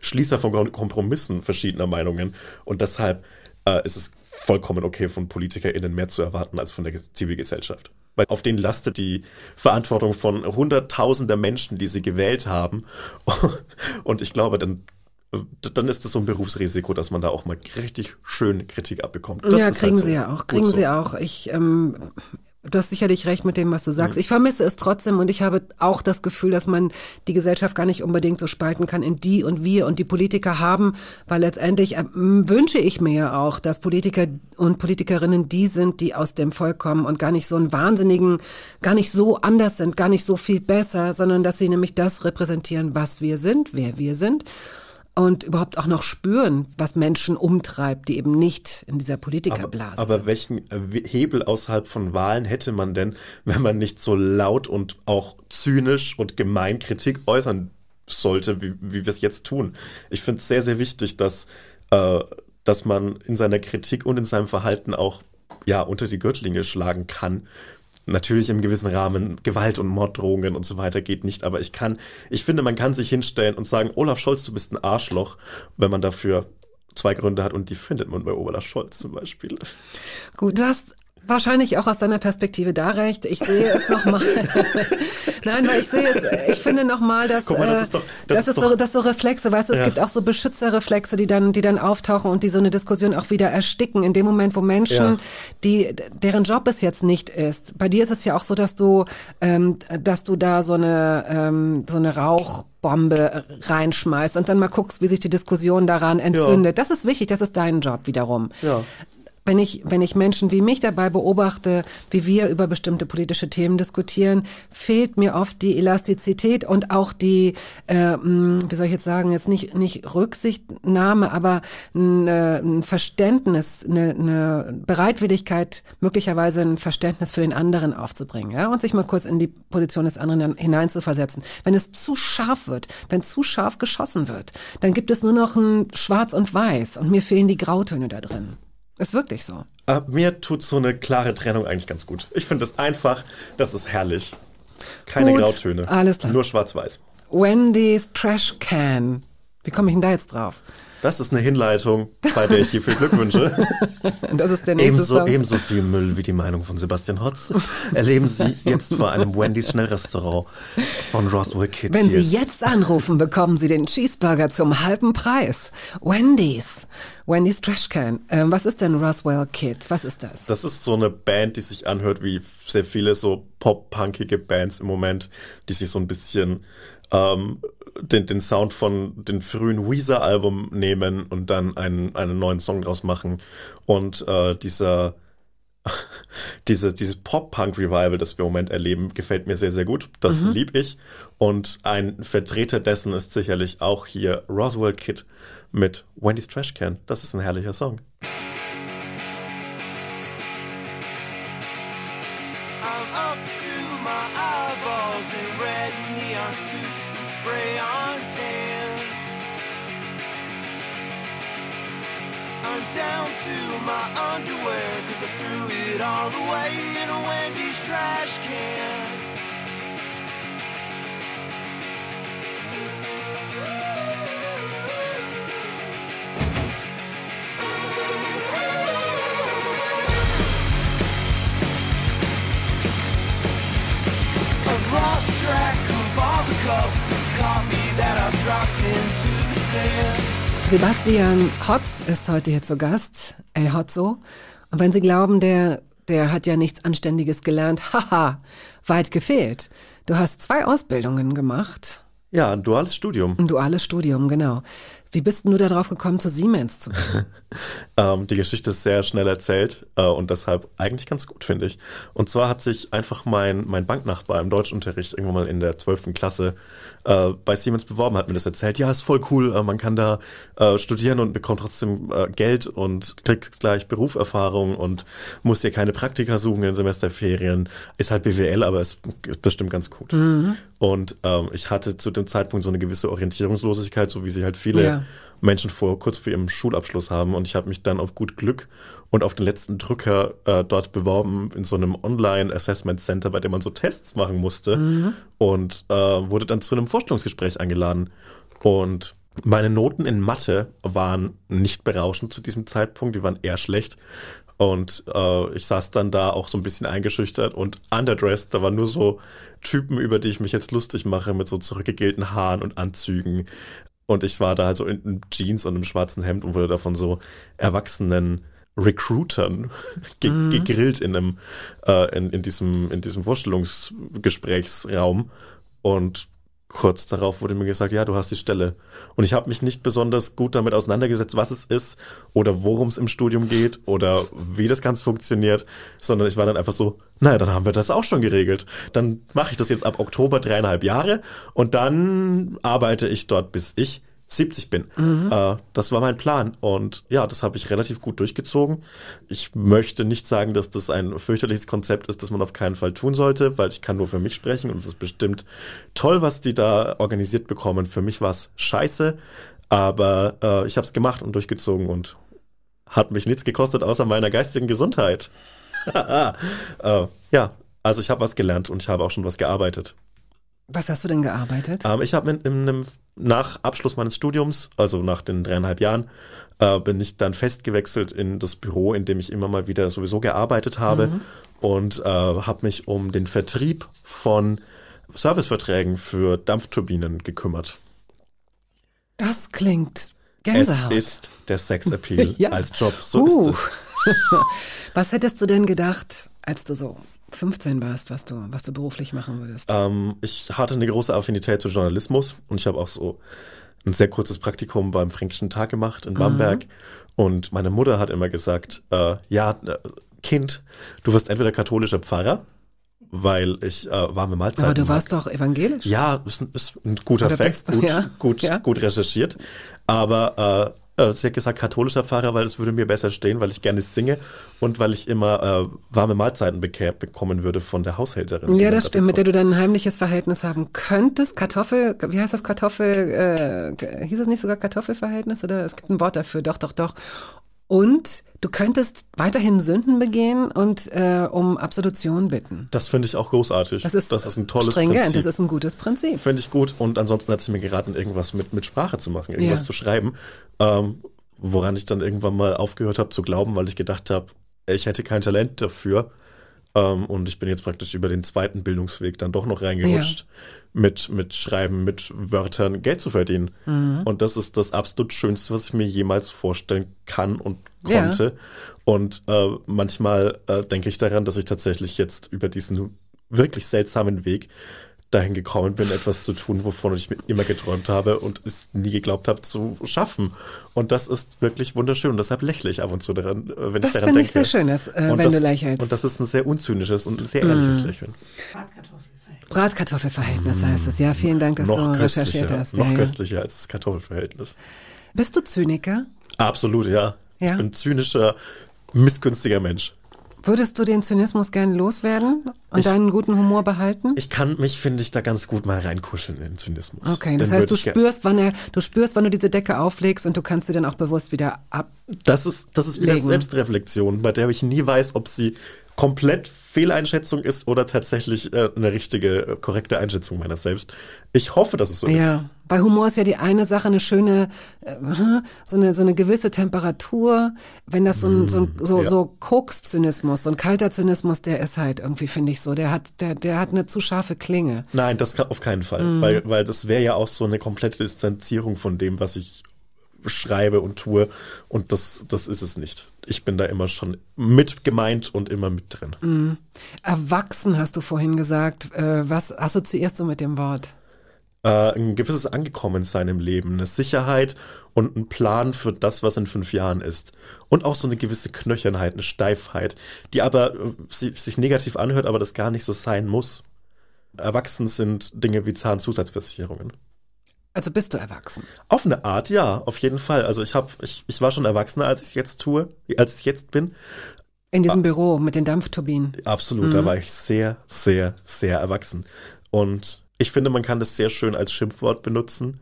Schließer von Kompromissen verschiedener Meinungen. Und deshalb äh, ist es vollkommen okay, von PolitikerInnen mehr zu erwarten als von der Zivilgesellschaft weil auf denen lastet die Verantwortung von hunderttausender Menschen, die sie gewählt haben. Und ich glaube, dann dann ist das so ein Berufsrisiko, dass man da auch mal richtig schön Kritik abbekommt. Das ja, halt kriegen halt so sie ja auch, kriegen so. sie auch. Ich, ähm, Du hast sicherlich recht mit dem, was du sagst. Ich vermisse es trotzdem und ich habe auch das Gefühl, dass man die Gesellschaft gar nicht unbedingt so spalten kann in die und wir und die Politiker haben, weil letztendlich äh, wünsche ich mir ja auch, dass Politiker und Politikerinnen die sind, die aus dem Volk kommen und gar nicht so einen wahnsinnigen, gar nicht so anders sind, gar nicht so viel besser, sondern dass sie nämlich das repräsentieren, was wir sind, wer wir sind und überhaupt auch noch spüren, was Menschen umtreibt, die eben nicht in dieser Politikerblase aber, aber sind. Aber welchen äh, Hebel außerhalb von Wahlen hätte man denn, wenn man nicht so laut und auch zynisch und gemein Kritik äußern sollte, wie, wie wir es jetzt tun? Ich finde es sehr, sehr wichtig, dass, äh, dass man in seiner Kritik und in seinem Verhalten auch ja, unter die Gürtellinie schlagen kann natürlich im gewissen Rahmen Gewalt und Morddrohungen und so weiter geht nicht, aber ich kann, ich finde, man kann sich hinstellen und sagen, Olaf Scholz, du bist ein Arschloch, wenn man dafür zwei Gründe hat und die findet man bei Olaf Scholz zum Beispiel. Gut, du hast Wahrscheinlich auch aus deiner Perspektive da recht. Ich sehe es nochmal. Nein, weil ich sehe es, ich finde nochmal, dass Guck mal, das äh, ist doch, das, das ist, doch, so, das so Reflexe, weißt du, es ja. gibt auch so Beschützerreflexe, die dann, die dann auftauchen und die so eine Diskussion auch wieder ersticken. In dem Moment, wo Menschen, ja. die, deren Job es jetzt nicht ist. Bei dir ist es ja auch so, dass du, ähm, dass du da so eine, ähm, so eine Rauch Bombe reinschmeißt und dann mal guckst, wie sich die Diskussion daran entzündet. Ja. Das ist wichtig, das ist dein Job wiederum. Ja wenn ich, wenn ich Menschen wie mich dabei beobachte, wie wir über bestimmte politische Themen diskutieren, fehlt mir oft die Elastizität und auch die, äh, wie soll ich jetzt sagen, jetzt nicht, nicht Rücksichtnahme, aber ein, äh, ein Verständnis, eine, eine Bereitwilligkeit, möglicherweise ein Verständnis für den anderen aufzubringen ja? und sich mal kurz in die Position des anderen hineinzuversetzen. Wenn es zu scharf wird, wenn zu scharf geschossen wird, dann gibt es nur noch ein Schwarz und Weiß und mir fehlen die Grautöne da drin. Ist wirklich so. Aber mir tut so eine klare Trennung eigentlich ganz gut. Ich finde das einfach, das ist herrlich. Keine gut, Grautöne. Alles klar. Nur schwarz-weiß. Wendy's Trashcan. Wie komme ich denn da jetzt drauf? Das ist eine Hinleitung, bei der ich dir viel Glück wünsche. Das ist der nächste ebenso, Song. Ebenso viel Müll wie die Meinung von Sebastian Hotz erleben Sie jetzt vor einem Wendy's Schnellrestaurant von Roswell Kids. Wenn Sie jetzt anrufen, bekommen Sie den Cheeseburger zum halben Preis. Wendy's. Wendy's Trashcan. Ähm, was ist denn Roswell Kid? Was ist das? Das ist so eine Band, die sich anhört wie sehr viele so pop-punkige Bands im Moment, die sich so ein bisschen ähm, den, den Sound von dem frühen Weezer-Album nehmen und dann einen, einen neuen Song draus machen. Und äh, dieser diese, dieses Pop-Punk-Revival, das wir im Moment erleben, gefällt mir sehr, sehr gut. Das mhm. lieb ich. Und ein Vertreter dessen ist sicherlich auch hier Roswell Kid mit Wendy's Trash Can. Das ist ein herrlicher Song. I'm up to my eyeballs in red neon suits. spray on tans. I'm down to my underwear, cause I threw it all away in a Wendy's trash can. lost track of all the cups Sebastian Hotz ist heute hier zu Gast, El Hotzo. Und wenn Sie glauben, der, der hat ja nichts Anständiges gelernt, haha, weit gefehlt. Du hast zwei Ausbildungen gemacht ja, ein duales Studium. Ein duales Studium, genau. Wie bist du darauf gekommen, zu Siemens zu gehen? ähm, die Geschichte ist sehr schnell erzählt äh, und deshalb eigentlich ganz gut, finde ich. Und zwar hat sich einfach mein, mein Banknachbar im Deutschunterricht irgendwann mal in der 12. Klasse äh, bei Siemens beworben, hat mir das erzählt. Ja, ist voll cool, äh, man kann da äh, studieren und bekommt trotzdem äh, Geld und kriegt gleich Berufserfahrung und muss dir keine Praktika suchen in Semesterferien. Ist halt BWL, aber ist, ist bestimmt ganz gut. Mhm. Und ähm, ich hatte zu dem Zeitpunkt so eine gewisse Orientierungslosigkeit, so wie sie halt viele ja. Menschen vor kurz vor ihrem Schulabschluss haben. Und ich habe mich dann auf gut Glück und auf den letzten Drücker äh, dort beworben in so einem Online-Assessment Center, bei dem man so Tests machen musste. Mhm. Und äh, wurde dann zu einem Vorstellungsgespräch eingeladen. Und meine Noten in Mathe waren nicht berauschend zu diesem Zeitpunkt, die waren eher schlecht. Und äh, ich saß dann da auch so ein bisschen eingeschüchtert und underdressed. Da waren nur so Typen, über die ich mich jetzt lustig mache, mit so zurückgegelten Haaren und Anzügen. Und ich war da halt so in Jeans und einem schwarzen Hemd und wurde davon so erwachsenen Recruitern ge mhm. gegrillt in einem, äh, in, in diesem, in diesem Vorstellungsgesprächsraum. Und kurz darauf wurde mir gesagt, ja, du hast die Stelle. Und ich habe mich nicht besonders gut damit auseinandergesetzt, was es ist oder worum es im Studium geht oder wie das Ganze funktioniert, sondern ich war dann einfach so, naja, dann haben wir das auch schon geregelt. Dann mache ich das jetzt ab Oktober dreieinhalb Jahre und dann arbeite ich dort, bis ich 70 bin. Mhm. Äh, das war mein Plan und ja, das habe ich relativ gut durchgezogen. Ich möchte nicht sagen, dass das ein fürchterliches Konzept ist, das man auf keinen Fall tun sollte, weil ich kann nur für mich sprechen und es ist bestimmt toll, was die da organisiert bekommen. Für mich war es scheiße, aber äh, ich habe es gemacht und durchgezogen und hat mich nichts gekostet außer meiner geistigen Gesundheit. äh, ja, also ich habe was gelernt und ich habe auch schon was gearbeitet. Was hast du denn gearbeitet? Ähm, ich habe in, in, einem nach Abschluss meines Studiums, also nach den dreieinhalb Jahren, äh, bin ich dann festgewechselt in das Büro, in dem ich immer mal wieder sowieso gearbeitet habe mhm. und äh, habe mich um den Vertrieb von Serviceverträgen für Dampfturbinen gekümmert. Das klingt Gänsehaut. Es ist der Sexappeal ja. als Job, so uh. ist es. Was hättest du denn gedacht, als du so 15 warst, was du, was du beruflich machen würdest? Ähm, ich hatte eine große Affinität zu Journalismus und ich habe auch so ein sehr kurzes Praktikum beim Fränkischen Tag gemacht in mhm. Bamberg. Mhm. Und meine Mutter hat immer gesagt, äh, ja, äh, Kind, du wirst entweder katholischer Pfarrer, weil ich äh, warme Mahlzeiten Aber du warst mag. doch evangelisch? Ja, ist, ist ein guter Fact, Beste, gut, ja. Gut, ja. gut recherchiert. Aber äh, äh, sie hat gesagt, katholischer Pfarrer, weil es würde mir besser stehen, weil ich gerne singe und weil ich immer äh, warme Mahlzeiten bekommen würde von der Haushälterin. Ja, das stimmt, mit der du dann ein heimliches Verhältnis haben könntest. Kartoffel, wie heißt das Kartoffel, äh, hieß es nicht sogar Kartoffelverhältnis oder es gibt ein Wort dafür, doch, doch, doch. Und du könntest weiterhin Sünden begehen und äh, um Absolution bitten. Das finde ich auch großartig. Das ist, das ist ein tolles strenge, Prinzip. Das ist ein gutes Prinzip. Finde ich gut. Und ansonsten hat sie mir geraten, irgendwas mit, mit Sprache zu machen, irgendwas ja. zu schreiben. Ähm, woran ich dann irgendwann mal aufgehört habe zu glauben, weil ich gedacht habe, ich hätte kein Talent dafür. Ähm, und ich bin jetzt praktisch über den zweiten Bildungsweg dann doch noch reingerutscht, ja. mit, mit Schreiben, mit Wörtern Geld zu verdienen. Mhm. Und das ist das absolut Schönste, was ich mir jemals vorstellen kann und konnte. Ja. Und äh, manchmal äh, denke ich daran, dass ich tatsächlich jetzt über diesen wirklich seltsamen Weg dahin gekommen bin, etwas zu tun, wovon ich mir immer geträumt habe und es nie geglaubt habe zu schaffen. Und das ist wirklich wunderschön und deshalb lächle ich ab und zu daran, äh, wenn das ich daran denke. Das finde ich sehr schön, dass, äh, wenn das, du lächelst. Und das ist ein sehr unzynisches und ein sehr ehrliches mm. Lächeln. Bratkartoffelverhältnis mm. heißt es. Ja, vielen Dank, dass noch du recherchiert hast. Noch ja, ja. köstlicher als das Kartoffelverhältnis. Bist du Zyniker? Absolut, ja. ja? Ich bin zynischer, missgünstiger Mensch. Würdest du den Zynismus gern loswerden und ich, deinen guten Humor behalten? Ich kann mich, finde ich, da ganz gut mal reinkuscheln in den Zynismus. Okay, das den heißt, du spürst, wann er, du spürst, wann du diese Decke auflegst und du kannst sie dann auch bewusst wieder ab. Das ist, das ist wieder Selbstreflexion, bei der ich nie weiß, ob sie komplett Fehleinschätzung ist oder tatsächlich äh, eine richtige, äh, korrekte Einschätzung meines Selbst. Ich hoffe, dass es so ja. ist. Bei Humor ist ja die eine Sache eine schöne, äh, so, eine, so eine gewisse Temperatur. Wenn das so ein, so, ein, so, mm, ja. so Koks-Zynismus, so ein kalter Zynismus, der ist halt irgendwie, finde ich so, der hat, der, der hat eine zu scharfe Klinge. Nein, das kann auf keinen Fall, mhm. weil, weil das wäre ja auch so eine komplette Distanzierung von dem, was ich schreibe und tue. Und das, das ist es nicht ich bin da immer schon mit gemeint und immer mit drin. Mhm. Erwachsen hast du vorhin gesagt. Äh, was assoziierst du mit dem Wort? Äh, ein gewisses Angekommensein im Leben, eine Sicherheit und ein Plan für das, was in fünf Jahren ist. Und auch so eine gewisse Knöchernheit, eine Steifheit, die aber äh, sich negativ anhört, aber das gar nicht so sein muss. Erwachsen sind Dinge wie Zahnzusatzversicherungen. Also bist du erwachsen? Auf eine Art, ja, auf jeden Fall. Also ich habe, ich, ich war schon erwachsener, als ich jetzt tue, als ich jetzt bin. In diesem ah, Büro mit den Dampfturbinen. Absolut, mhm. da war ich sehr, sehr, sehr erwachsen. Und ich finde, man kann das sehr schön als Schimpfwort benutzen.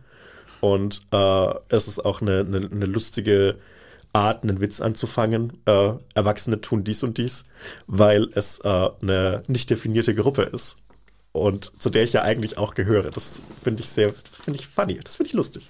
Und äh, es ist auch eine, eine, eine, lustige Art, einen Witz anzufangen. Äh, Erwachsene tun dies und dies, weil es äh, eine nicht definierte Gruppe ist und zu der ich ja eigentlich auch gehöre. Das finde ich sehr, finde ich funny, das finde ich lustig.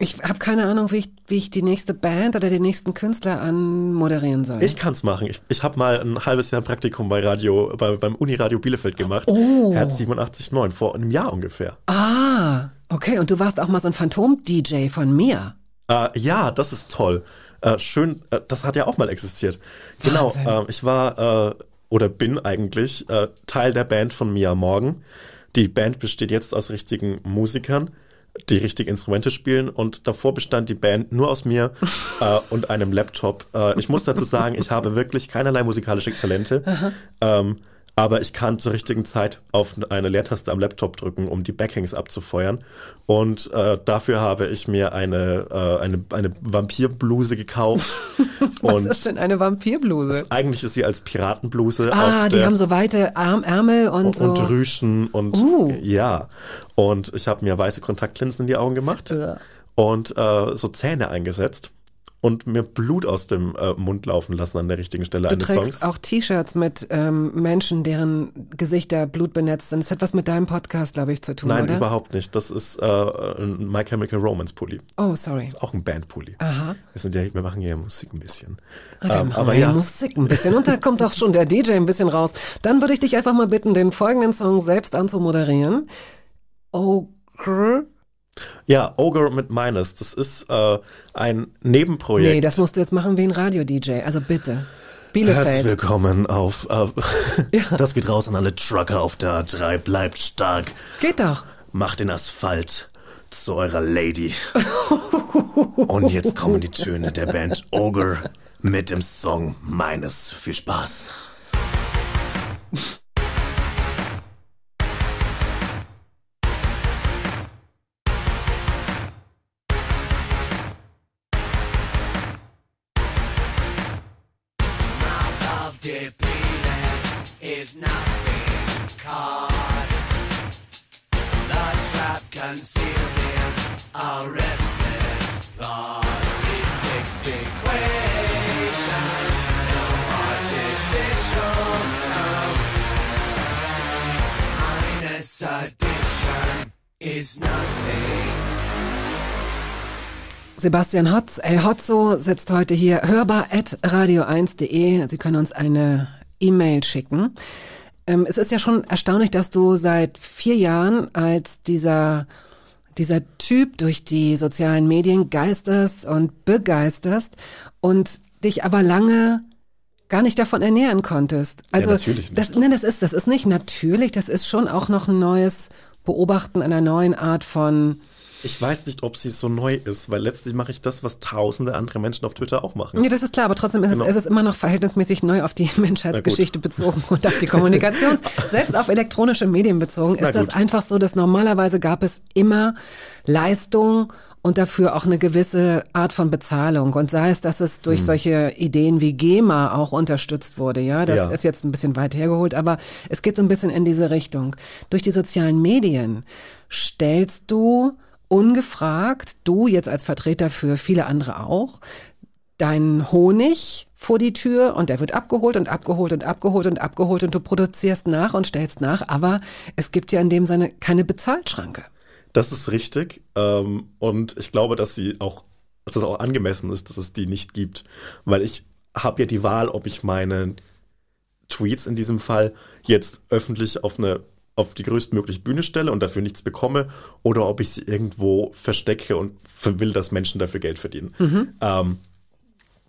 Ich habe keine Ahnung, wie ich, wie ich die nächste Band oder den nächsten Künstler anmoderieren soll. Ich kann es machen. Ich, ich habe mal ein halbes Jahr ein Praktikum bei Radio, bei, beim Uniradio Bielefeld gemacht. Oh. Herz 87.9, vor einem Jahr ungefähr. Ah, okay. Und du warst auch mal so ein Phantom-DJ von mir. Äh, ja, das ist toll. Äh, schön, äh, das hat ja auch mal existiert. Genau, Wahnsinn. Genau, ich war äh, oder bin eigentlich äh, Teil der Band von Mia Morgan. Die Band besteht jetzt aus richtigen Musikern, die richtig Instrumente spielen und davor bestand die Band nur aus mir äh, und einem Laptop. Äh, ich muss dazu sagen, ich habe wirklich keinerlei musikalische Talente. Ähm, aber ich kann zur richtigen Zeit auf eine Leertaste am Laptop drücken, um die Backhangs abzufeuern. Und äh, dafür habe ich mir eine, äh, eine, eine Vampirbluse gekauft. Was und ist denn eine Vampirbluse? Ist, eigentlich ist sie als Piratenbluse. Ah, die der, haben so weite Arm, Ärmel und, und so. Und Rüschen und uh. ja. Und ich habe mir weiße Kontaktlinsen in die Augen gemacht ja. und äh, so Zähne eingesetzt und mir Blut aus dem äh, Mund laufen lassen an der richtigen Stelle du eines Songs. Du trägst auch T-Shirts mit ähm, Menschen, deren Gesichter blutbenetzt sind. Das hat was mit deinem Podcast, glaube ich, zu tun, Nein, oder? überhaupt nicht. Das ist äh, ein My Chemical Romance Pulli. Oh, sorry. Das ist auch ein Band Pulli. Aha. Wir, sind ja, wir machen ja Musik ein bisschen. Ach, ähm, aber ja. Musik ein bisschen. Und da kommt auch schon der DJ ein bisschen raus. Dann würde ich dich einfach mal bitten, den folgenden Song selbst anzumoderieren. Oh, grr. Ja, Ogre mit Minus. Das ist äh, ein Nebenprojekt. Nee, das musst du jetzt machen wie ein Radio-DJ. Also bitte. Bielefeld. Herzlich willkommen auf. Äh, ja. Das geht raus an alle Trucker auf der A3. Bleibt stark. Geht doch. Macht den Asphalt zu eurer Lady. Und jetzt kommen die Töne der Band Ogre mit dem Song Minus. Viel Spaß. Sebastian Hotz, El Hotzo, sitzt heute hier hörbar at radio1.de. Sie können uns eine E-Mail schicken. Ähm, es ist ja schon erstaunlich, dass du seit vier Jahren als dieser dieser Typ durch die sozialen Medien geisterst und begeisterst und dich aber lange gar nicht davon ernähren konntest. Also ja, natürlich nicht. das nein, das ist das ist nicht natürlich, das ist schon auch noch ein neues Beobachten einer neuen Art von ich weiß nicht, ob sie so neu ist, weil letztlich mache ich das, was tausende andere Menschen auf Twitter auch machen. Ja, das ist klar, aber trotzdem ist, genau. es, ist es immer noch verhältnismäßig neu auf die Menschheitsgeschichte bezogen und auf die Kommunikation. selbst auf elektronische Medien bezogen, ist das einfach so, dass normalerweise gab es immer Leistung und dafür auch eine gewisse Art von Bezahlung. Und sei es, dass es durch hm. solche Ideen wie GEMA auch unterstützt wurde, ja, das ja. ist jetzt ein bisschen weit hergeholt, aber es geht so ein bisschen in diese Richtung. Durch die sozialen Medien stellst du ungefragt, du jetzt als Vertreter für viele andere auch, deinen Honig vor die Tür und der wird abgeholt und abgeholt und abgeholt und abgeholt und du produzierst nach und stellst nach, aber es gibt ja in dem Sinne keine Bezahlschranke. Das ist richtig ähm, und ich glaube, dass sie auch, dass das auch angemessen ist, dass es die nicht gibt, weil ich habe ja die Wahl, ob ich meine Tweets in diesem Fall jetzt öffentlich auf eine auf die größtmögliche Bühne stelle und dafür nichts bekomme oder ob ich sie irgendwo verstecke und will, dass Menschen dafür Geld verdienen. Mhm. Ähm,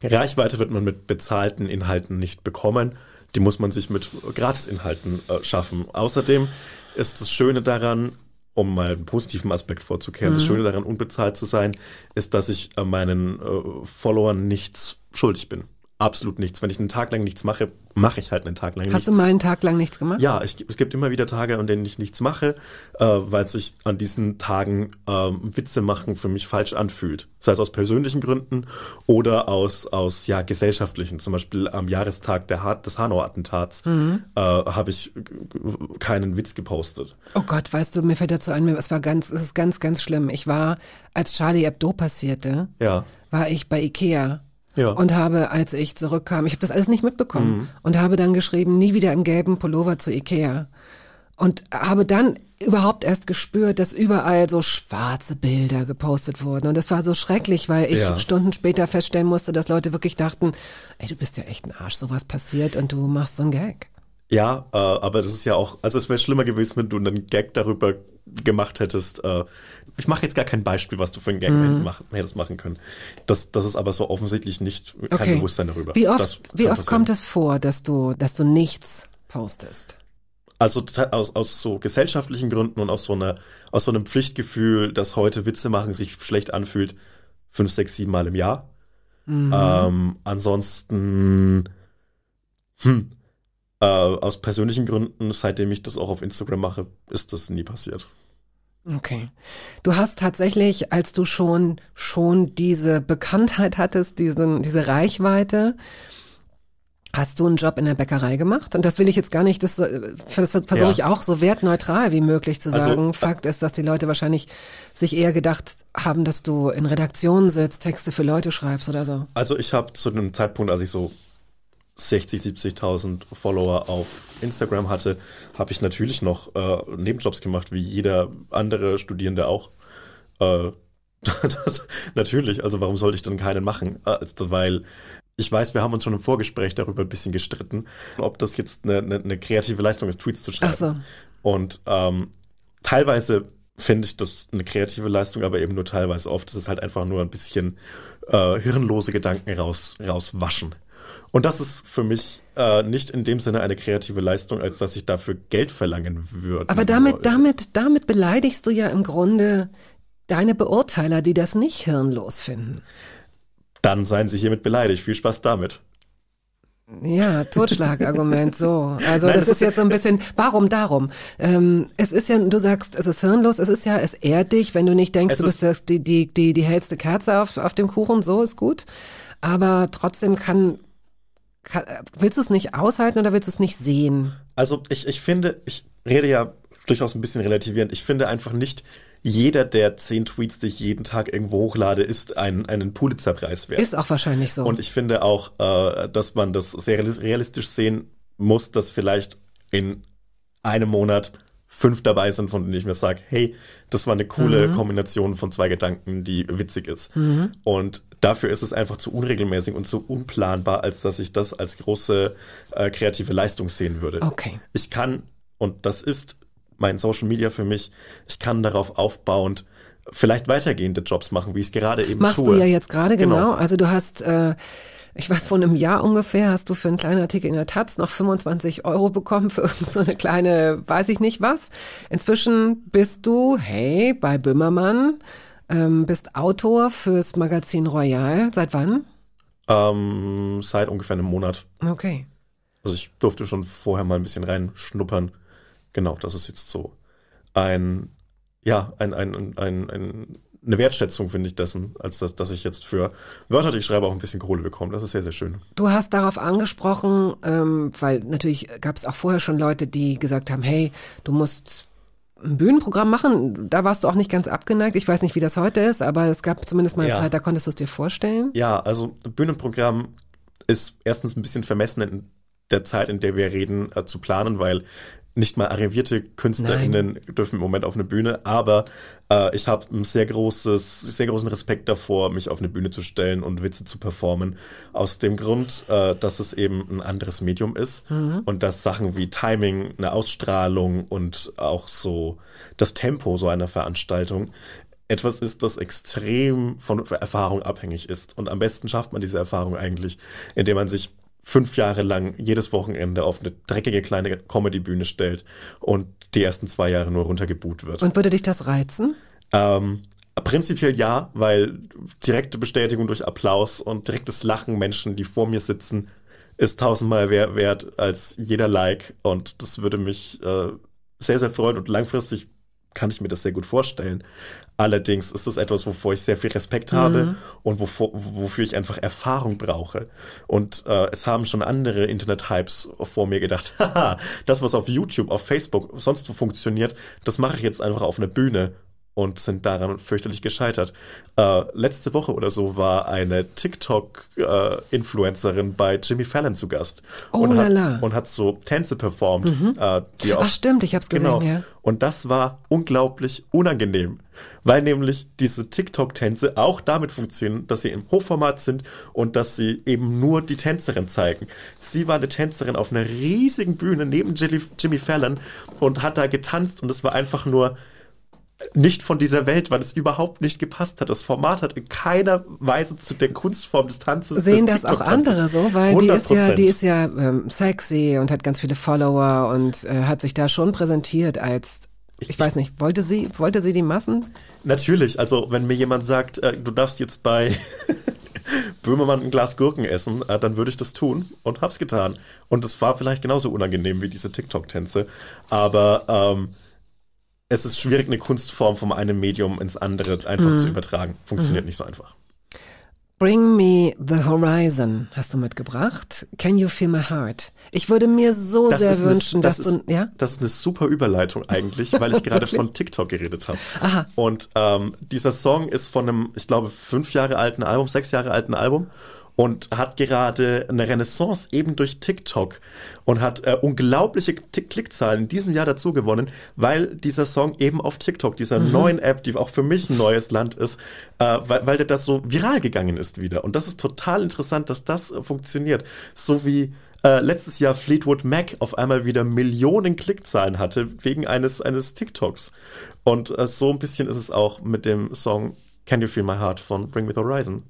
Reichweite wird man mit bezahlten Inhalten nicht bekommen. Die muss man sich mit Gratisinhalten äh, schaffen. Außerdem ist das Schöne daran, um mal einen positiven Aspekt vorzukehren, mhm. das Schöne daran, unbezahlt zu sein, ist, dass ich äh, meinen äh, Followern nichts schuldig bin absolut nichts. Wenn ich einen Tag lang nichts mache, mache ich halt einen Tag lang Hast nichts. Hast du mal einen Tag lang nichts gemacht? Ja, ich, es gibt immer wieder Tage, an denen ich nichts mache, äh, weil sich an diesen Tagen äh, Witze machen für mich falsch anfühlt. Sei es aus persönlichen Gründen oder aus, aus ja, gesellschaftlichen. Zum Beispiel am Jahrestag der ha des Hanau-Attentats mhm. äh, habe ich keinen Witz gepostet. Oh Gott, weißt du, mir fällt dazu ein, es war ganz, es ist ganz, ganz schlimm. Ich war, als Charlie Hebdo passierte, ja. war ich bei Ikea ja. und habe, als ich zurückkam, ich habe das alles nicht mitbekommen mhm. und habe dann geschrieben, nie wieder im gelben Pullover zu Ikea. Und habe dann überhaupt erst gespürt, dass überall so schwarze Bilder gepostet wurden. Und das war so schrecklich, weil ich ja. Stunden später feststellen musste, dass Leute wirklich dachten, ey, du bist ja echt ein Arsch, sowas passiert und du machst so einen Gag. Ja, äh, aber das ist ja auch, also es wäre schlimmer gewesen, wenn du einen Gag darüber gemacht hättest, äh, ich mache jetzt gar kein Beispiel, was du für ein Gang mhm. hättest machen können. Das, das ist aber so offensichtlich nicht, kein okay. Bewusstsein darüber. Wie oft, wie oft kommt es vor, dass du, dass du nichts postest? also aus, aus so gesellschaftlichen Gründen und aus so, einer, aus so einem Pflichtgefühl, dass heute Witze machen sich schlecht anfühlt, fünf, sechs, sieben Mal im Jahr. Mhm. Ähm, ansonsten hm, äh, aus persönlichen Gründen, seitdem ich das auch auf Instagram mache, ist das nie passiert. Okay. Du hast tatsächlich, als du schon, schon diese Bekanntheit hattest, diesen, diese Reichweite, Hast du einen Job in der Bäckerei gemacht? Und das will ich jetzt gar nicht, das, äh, das versuche ja. ich auch so wertneutral wie möglich zu also, sagen. Also, Fakt ist, dass die Leute wahrscheinlich sich eher gedacht haben, dass du in Redaktionen sitzt, Texte für Leute schreibst oder so. Also ich habe zu einem Zeitpunkt, als ich so 60, 70.000 Follower auf Instagram hatte, habe ich natürlich noch äh, Nebenjobs gemacht, wie jeder andere Studierende auch. Äh, natürlich, also warum sollte ich dann keinen machen? Also, weil ich weiß, wir haben uns schon im Vorgespräch darüber ein bisschen gestritten, ob das jetzt eine, eine, eine kreative Leistung ist, Tweets zu schreiben. Ach so. Und ähm, teilweise finde ich das eine kreative Leistung, aber eben nur teilweise oft. Das ist halt einfach nur ein bisschen äh, hirnlose Gedanken raus, rauswaschen. Und das ist für mich äh, nicht in dem Sinne eine kreative Leistung, als dass ich dafür Geld verlangen würde. Aber damit, damit, damit beleidigst du ja im Grunde deine Beurteiler, die das nicht hirnlos finden. Dann seien sie hiermit beleidigt. Viel Spaß damit. Ja, Totschlagargument, so. Also Nein, das, das, ist jetzt so ein bisschen, warum darum? Ähm, es ist ja, du sagst, es ist hirnlos, es ist ja, es ehrt dich, wenn du nicht denkst, du bist das, die, die, die, die hellste Kerze auf, auf dem Kuchen, so ist gut. Aber trotzdem kann, willst du es nicht aushalten oder willst du es nicht sehen? Also ich, ich finde, ich rede ja durchaus ein bisschen relativierend. Ich finde einfach nicht, jeder der zehn Tweets, die ich jeden Tag irgendwo hochlade, ist ein, einen Pulitzerpreis wert. Ist auch wahrscheinlich so. Und ich finde auch, äh, dass man das sehr realistisch sehen muss, dass vielleicht in einem Monat fünf dabei sind, von denen ich mir sage, hey, das war eine coole mhm. Kombination von zwei Gedanken, die witzig ist. Mhm. Und Dafür ist es einfach zu unregelmäßig und zu unplanbar, als dass ich das als große äh, kreative Leistung sehen würde. Okay. Ich kann, und das ist mein Social Media für mich, ich kann darauf aufbauend vielleicht weitergehende Jobs machen, wie ich es gerade eben Machst tue. Machst du ja jetzt gerade, genau. genau. Also du hast... Äh ich weiß, vor einem Jahr ungefähr hast du für einen kleinen Artikel in der Taz noch 25 Euro bekommen für irgend so eine kleine, weiß ich nicht was. Inzwischen bist du, hey, bei Böhmermann ähm, bist Autor fürs Magazin Royal. Seit wann? Ähm, seit ungefähr einem Monat. Okay. Also ich durfte schon vorher mal ein bisschen reinschnuppern. Genau, das ist jetzt so ein, ja, ein, ein, ein, ein eine Wertschätzung, finde ich, dessen, als dass, dass ich jetzt für Wörter, die ich schreibe, auch ein bisschen Kohle bekomme. Das ist sehr, sehr schön. Du hast darauf angesprochen, ähm, weil natürlich gab es auch vorher schon Leute, die gesagt haben, hey, du musst ein Bühnenprogramm machen, da warst du auch nicht ganz abgeneigt. Ich weiß nicht, wie das heute ist, aber es gab zumindest mal eine ja. Zeit, da konntest du es dir vorstellen. Ja, also Bühnenprogramm ist erstens ein bisschen vermessen in der Zeit, in der wir reden, äh, zu planen, weil nicht mal arrivierte KünstlerInnen Nein. dürfen im Moment auf eine Bühne, aber äh, ich habe einen sehr, sehr großen Respekt davor, mich auf eine Bühne zu stellen und Witze zu performen. Aus dem Grund, äh, dass es eben ein anderes Medium ist mhm. und dass Sachen wie Timing, eine Ausstrahlung und auch so das Tempo so einer Veranstaltung etwas ist, das extrem von Erfahrung abhängig ist. Und am besten schafft man diese Erfahrung eigentlich, indem man sich fünf Jahre lang jedes Wochenende auf eine dreckige kleine Comedy-Bühne stellt und die ersten zwei Jahre nur runtergeboot wird. Und würde dich das reizen? Ähm, prinzipiell ja, weil direkte Bestätigung durch Applaus und direktes Lachen Menschen, die vor mir sitzen, ist tausendmal wert als jeder Like und das würde mich äh, sehr, sehr freuen und langfristig kann ich mir das sehr gut vorstellen. Allerdings ist das etwas, wovor ich sehr viel Respekt habe mhm. und wovor, wofür ich einfach Erfahrung brauche. Und äh, es haben schon andere Internet-Hypes vor mir gedacht, haha, das, was auf YouTube, auf Facebook, sonst wo funktioniert, das mache ich jetzt einfach auf einer Bühne und sind daran fürchterlich gescheitert. Äh, letzte Woche oder so war eine TikTok-Influencerin äh, bei Jimmy Fallon zu Gast oh und, lala. hat, und hat so Tänze performt. Mhm. Äh, die auch, Ach stimmt, ich hab's genau. gesehen, ja. Und das war unglaublich unangenehm, weil nämlich diese TikTok-Tänze auch damit funktionieren, dass sie im Hochformat sind und dass sie eben nur die Tänzerin zeigen. Sie war eine Tänzerin auf einer riesigen Bühne neben Jimmy Fallon und hat da getanzt und es war einfach nur nicht von dieser Welt, weil es überhaupt nicht gepasst hat. Das Format hat in keiner Weise zu der Kunstform des Tanzes. Sehen des das auch andere so, weil 100%. die ist ja, die ist ja ähm, sexy und hat ganz viele Follower und äh, hat sich da schon präsentiert als ich, ich, weiß nicht, wollte sie, wollte sie die Massen? Natürlich, also wenn mir jemand sagt, äh, du darfst jetzt bei Böhmermann ein Glas Gurken essen, äh, dann würde ich das tun und hab's getan. Und es war vielleicht genauso unangenehm wie diese TikTok-Tänze, aber ähm, es ist schwierig, eine Kunstform vom einem Medium ins andere einfach mhm. zu übertragen. Funktioniert mhm. nicht so einfach. Bring Me the Horizon hast du mitgebracht. Can You Feel My Heart? Ich würde mir so das sehr wünschen, eine, das dass ist, du. Ja? Das ist eine super Überleitung eigentlich, weil ich gerade von TikTok geredet habe. Aha. Und ähm, dieser Song ist von einem, ich glaube, fünf Jahre alten Album, sechs Jahre alten Album und hat gerade eine Renaissance eben durch TikTok und hat äh, unglaubliche Klickzahlen in diesem Jahr dazu gewonnen, weil dieser Song eben auf TikTok, dieser mhm. neuen App, die auch für mich ein neues Land ist, äh, weil, weil der das so viral gegangen ist wieder. Und das ist total interessant, dass das äh, funktioniert. So wie äh, letztes Jahr Fleetwood Mac auf einmal wieder Millionen Klickzahlen hatte wegen eines, eines TikToks. Und äh, so ein bisschen ist es auch mit dem Song Can You Feel My Heart von Bring Me the Horizon.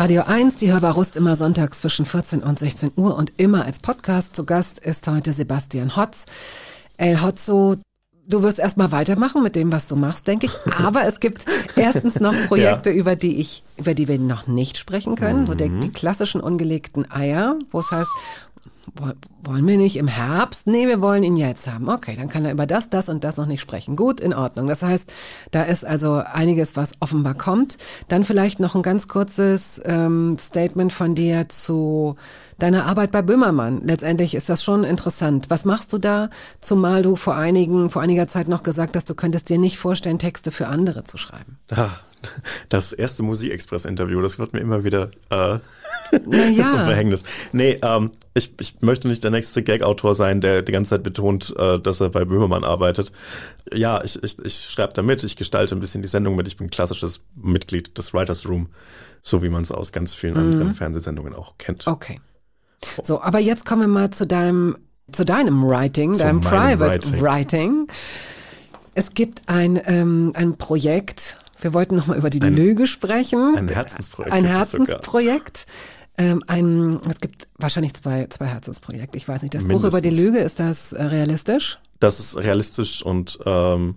Radio 1, die Hörbar Rust immer sonntags zwischen 14 und 16 Uhr und immer als Podcast. Zu Gast ist heute Sebastian Hotz. El Hotzo, du wirst erstmal weitermachen mit dem, was du machst, denke ich. Aber es gibt erstens noch Projekte, ja. über die ich, über die wir noch nicht sprechen können. Mhm. So die, die klassischen ungelegten Eier, wo es heißt, wollen wir nicht im Herbst? Nee, wir wollen ihn jetzt haben. Okay, dann kann er über das, das und das noch nicht sprechen. Gut, in Ordnung. Das heißt, da ist also einiges, was offenbar kommt. Dann vielleicht noch ein ganz kurzes ähm, Statement von dir zu deiner Arbeit bei Böhmermann. Letztendlich ist das schon interessant. Was machst du da? Zumal du vor einigen, vor einiger Zeit noch gesagt hast, du könntest dir nicht vorstellen, Texte für andere zu schreiben. Ah. Das erste Musikexpress-Interview, das wird mir immer wieder äh, naja. zum Verhängnis. Nee, ähm, ich, ich möchte nicht der nächste Gag-Autor sein, der die ganze Zeit betont, äh, dass er bei Böhmermann arbeitet. Ja, ich, ich, ich schreibe da mit, ich gestalte ein bisschen die Sendung mit. Ich bin klassisches Mitglied des Writers Room, so wie man es aus ganz vielen mhm. anderen Fernsehsendungen auch kennt. Okay. So, aber jetzt kommen wir mal zu deinem, zu deinem Writing, zu deinem Private Writing. Writing. Es gibt ein, ähm, ein Projekt, wir wollten nochmal über die ein, Lüge sprechen. Ein Herzensprojekt. Ein Herzensprojekt. Ähm, ein, es gibt wahrscheinlich zwei, zwei Herzensprojekte. Ich weiß nicht. Das Mindestens. Buch über die Lüge, ist das äh, realistisch? Das ist realistisch und ähm,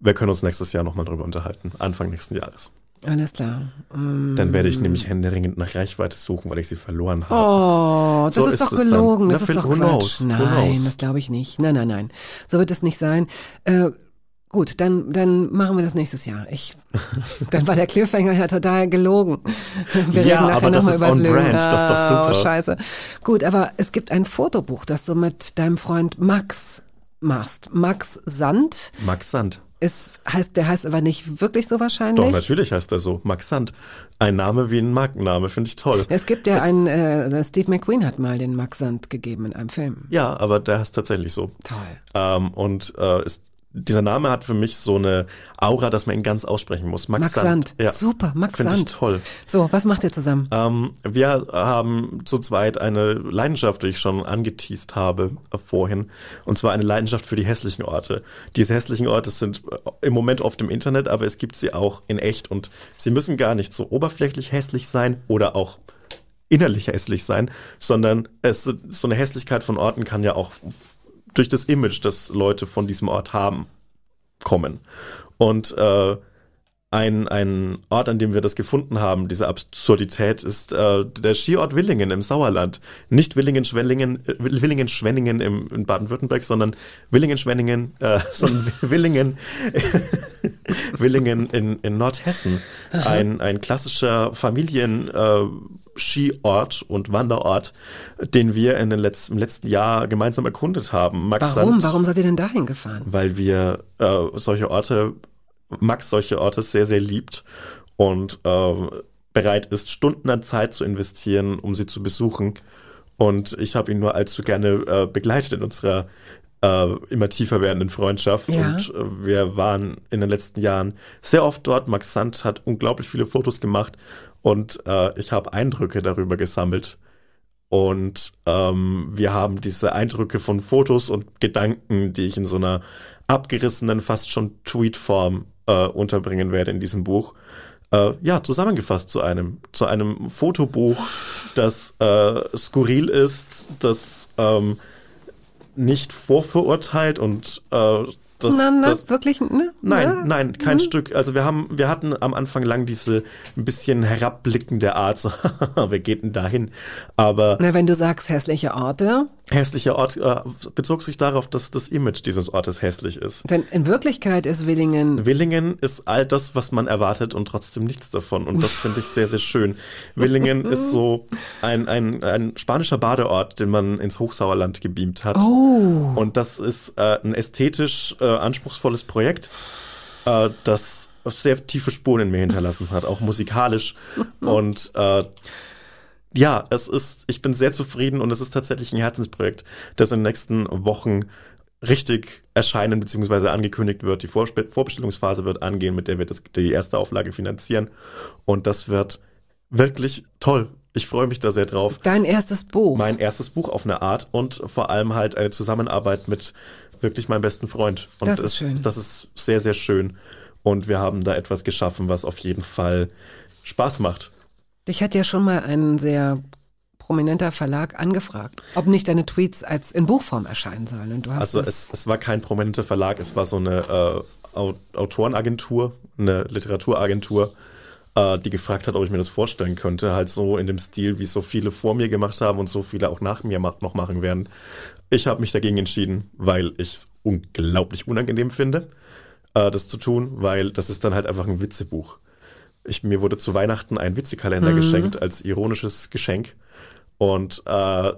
wir können uns nächstes Jahr nochmal darüber unterhalten. Anfang nächsten Jahres. Alles klar. Mm. Dann werde ich nämlich händeringend nach Reichweite suchen, weil ich sie verloren habe. Oh, das so ist, ist, doch gelogen. Dann. Das ist doch Quatsch. nein, das glaube ich nicht. Nein, nein, nein. So wird es nicht sein. Äh, Gut, dann, dann machen wir das nächstes Jahr. Ich, dann war der Cliffhanger ja total gelogen. Wir ja, reden nachher aber das ist on brand, das ist doch super. Oh, scheiße. Gut, aber es gibt ein Fotobuch, das du mit deinem Freund Max machst. Max Sand. Max Sand. Ist, heißt, der heißt aber nicht wirklich so wahrscheinlich. Doch, natürlich heißt er so. Max Sand. Ein Name wie ein Markenname, finde ich toll. Es gibt ja es, einen, äh, Steve McQueen hat mal den Max Sand gegeben in einem Film. Ja, aber der heißt tatsächlich so. Toll. Ähm, und äh, ist dieser Name hat für mich so eine Aura, dass man ihn ganz aussprechen muss. Max, Max Sand. Sand. Ja. Super, Max Find Sand. Ich toll. So, was macht ihr zusammen? Ähm, wir haben zu zweit eine Leidenschaft, die ich schon angeteased habe vorhin. Und zwar eine Leidenschaft für die hässlichen Orte. Diese hässlichen Orte sind äh, im Moment oft im Internet, aber es gibt sie auch in echt. Und sie müssen gar nicht so oberflächlich hässlich sein oder auch innerlich hässlich sein, sondern es, so eine Hässlichkeit von Orten kann ja auch durch das Image, das Leute von diesem Ort haben, kommen. Und äh, ein, ein Ort, an dem wir das gefunden haben, diese Absurdität, ist äh, der Skiort Willingen im Sauerland. Nicht äh, Willingen-Schwenningen Willingen -Schwenningen in Baden-Württemberg, sondern Willingen-Schwenningen, äh, sondern Willingen, Willingen in, in Nordhessen. Ein, ein klassischer Familien- äh, Skiort und Wanderort, den wir in den letzten, im letzten Jahr gemeinsam erkundet haben. Max Warum? Sand, Warum seid ihr denn dahin gefahren? Weil wir äh, solche Orte, Max solche Orte sehr, sehr liebt und äh, bereit ist, Stunden an Zeit zu investieren, um sie zu besuchen. Und ich habe ihn nur allzu gerne äh, begleitet in unserer äh, immer tiefer werdenden Freundschaft. Ja. Und äh, wir waren in den letzten Jahren sehr oft dort. Max Sand hat unglaublich viele Fotos gemacht und äh, ich habe Eindrücke darüber gesammelt. Und ähm, wir haben diese Eindrücke von Fotos und Gedanken, die ich in so einer abgerissenen, fast schon Tweet-Form äh, unterbringen werde in diesem Buch. Äh, ja, zusammengefasst zu einem, zu einem Fotobuch, das äh, skurril ist, das ähm, nicht vorverurteilt und äh, das, na, na, das wirklich, ne? Nein, nein, kein mhm. Stück. Also wir haben, wir hatten am Anfang lang diese ein bisschen herabblickende Art, so, wer geht denn dahin? Aber. Na, wenn du sagst hässliche Orte, hässlicher Ort äh, bezog sich darauf, dass das Image dieses Ortes hässlich ist. Denn in Wirklichkeit ist Willingen. Willingen ist all das, was man erwartet und trotzdem nichts davon. Und das finde ich sehr, sehr schön. Willingen ist so ein, ein, ein spanischer Badeort, den man ins Hochsauerland gebeamt hat. Oh. Und das ist äh, ein ästhetisch äh, anspruchsvolles Projekt, äh, das sehr tiefe Spuren in mir hinterlassen hat, auch musikalisch. und äh, ja, es ist, ich bin sehr zufrieden und es ist tatsächlich ein Herzensprojekt, das in den nächsten Wochen richtig erscheinen bzw. angekündigt wird. Die Vorspe Vorbestellungsphase wird angehen, mit der wir das, die erste Auflage finanzieren. Und das wird wirklich toll. Ich freue mich da sehr drauf. Dein erstes Buch. Mein erstes Buch auf eine Art und vor allem halt eine Zusammenarbeit mit wirklich meinem besten Freund. Und das ist es, schön. Das ist sehr, sehr schön. Und wir haben da etwas geschaffen, was auf jeden Fall Spaß macht. Dich hat ja schon mal ein sehr prominenter Verlag angefragt, ob nicht deine Tweets als in Buchform erscheinen sollen. Und du hast also es, es war kein prominenter Verlag, es war so eine äh, Autorenagentur, eine Literaturagentur, äh, die gefragt hat, ob ich mir das vorstellen könnte. Halt so in dem Stil, wie es so viele vor mir gemacht haben und so viele auch nach mir noch machen werden. Ich habe mich dagegen entschieden, weil ich es unglaublich unangenehm finde, äh, das zu tun, weil das ist dann halt einfach ein Witzebuch ich, mir wurde zu Weihnachten ein Witzekalender mhm. geschenkt als ironisches Geschenk. Und äh,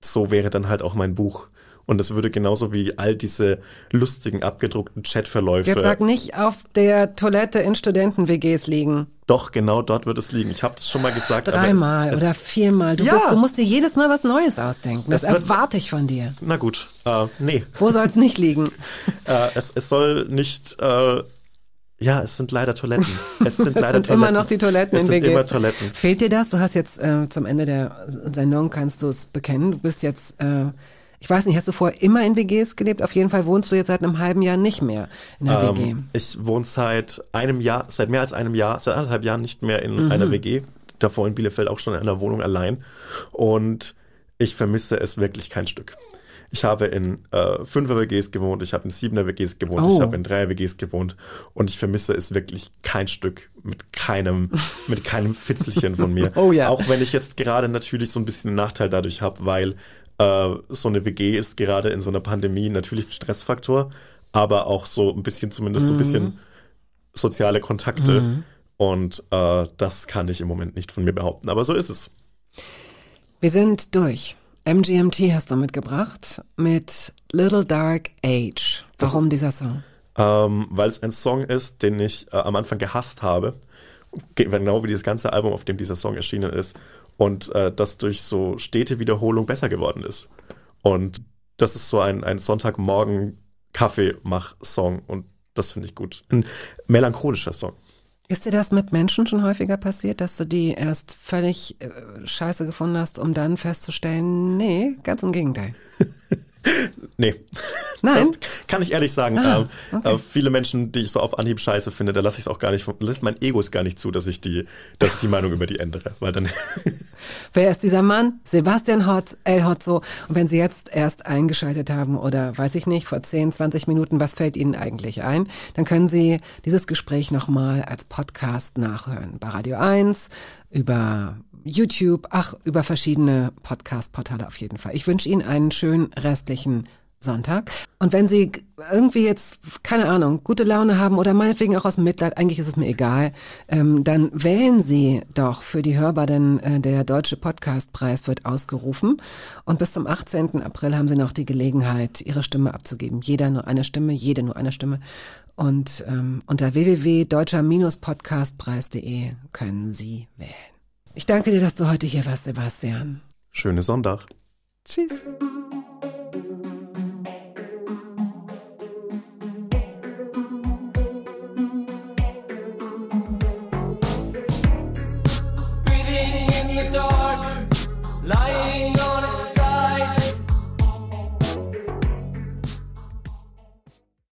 so wäre dann halt auch mein Buch. Und es würde genauso wie all diese lustigen, abgedruckten Chatverläufe. Jetzt sag nicht auf der Toilette in Studenten-WGs liegen. Doch, genau dort wird es liegen. Ich habe das schon mal gesagt. Dreimal oder viermal. Du, ja. bist, du, musst dir jedes Mal was Neues ausdenken. Das wird, erwarte ich von dir. Na gut, äh, nee. Wo soll es nicht liegen? äh, es, es soll nicht äh, ja, es sind leider Toiletten. Es sind leider es sind Toiletten. immer noch die Toiletten es in sind WGs. immer Toiletten. Fehlt dir das? Du hast jetzt äh, zum Ende der Sendung kannst du es bekennen. Du bist jetzt äh, ich weiß nicht, hast du vorher immer in WGs gelebt? Auf jeden Fall wohnst du jetzt seit einem halben Jahr nicht mehr in einer ähm, WG. Ich wohne seit einem Jahr, seit mehr als einem Jahr, seit anderthalb Jahren nicht mehr in mhm. einer WG. Davor in Bielefeld auch schon in einer Wohnung allein. Und ich vermisse es wirklich kein Stück. Ich habe in äh, 5er-WGs gewohnt, ich habe in 7er-WGs gewohnt, oh. ich habe in 3er-WGs gewohnt und ich vermisse es wirklich kein Stück mit keinem, mit keinem Fitzelchen von mir. Oh ja. Auch wenn ich jetzt gerade natürlich so ein bisschen einen Nachteil dadurch habe, weil äh, so eine WG ist gerade in so einer Pandemie natürlich ein Stressfaktor, aber auch so ein bisschen, zumindest mhm. so ein bisschen mhm. soziale Kontakte. Mhm. Und äh, das kann ich im Moment nicht von mir behaupten, aber so ist es. Wir sind durch. MGMT hast du mitgebracht mit Little Dark Age. Warum ist, dieser Song? Ähm, weil es ein Song ist, den ich äh, am Anfang gehasst habe. Genau wie dieses ganze Album, auf dem dieser Song erschienen ist. Und äh, das durch so stete Wiederholung besser geworden ist. Und das ist so ein, ein Sonntagmorgen Kaffeemach-Song und das finde ich gut. Ein melancholischer Song. Ist dir das mit Menschen schon häufiger passiert, dass du die erst völlig äh, scheiße gefunden hast, um dann festzustellen, nee, ganz im Gegenteil? nee. Nein. Das kann ich ehrlich sagen. Ah, ähm, okay. äh, viele Menschen, die ich so auf Anhieb scheiße finde, da lasse ich es auch gar nicht, lässt mein Ego es gar nicht zu, dass ich die, dass ich die Meinung über die ändere. Weil dann Wer ist dieser Mann? Sebastian Hotz, El Hotzo. Und wenn Sie jetzt erst eingeschaltet haben oder weiß ich nicht, vor 10, 20 Minuten, was fällt Ihnen eigentlich ein? Dann können Sie dieses Gespräch nochmal als Podcast nachhören. Bei Radio 1, über YouTube, ach, über verschiedene Podcast-Portale auf jeden Fall. Ich wünsche Ihnen einen schönen restlichen Sonntag. Und wenn Sie irgendwie jetzt, keine Ahnung, gute Laune haben oder meinetwegen auch aus Mitleid, eigentlich ist es mir egal, ähm, dann wählen Sie doch für die Hörbar, denn äh, der Deutsche Podcastpreis wird ausgerufen. Und bis zum 18. April haben Sie noch die Gelegenheit, Ihre Stimme abzugeben. Jeder nur eine Stimme, jede nur eine Stimme. Und ähm, unter www.deutscher-podcastpreis.de können Sie wählen. Ich danke dir, dass du heute hier warst, Sebastian. Schöne Sonntag. Tschüss.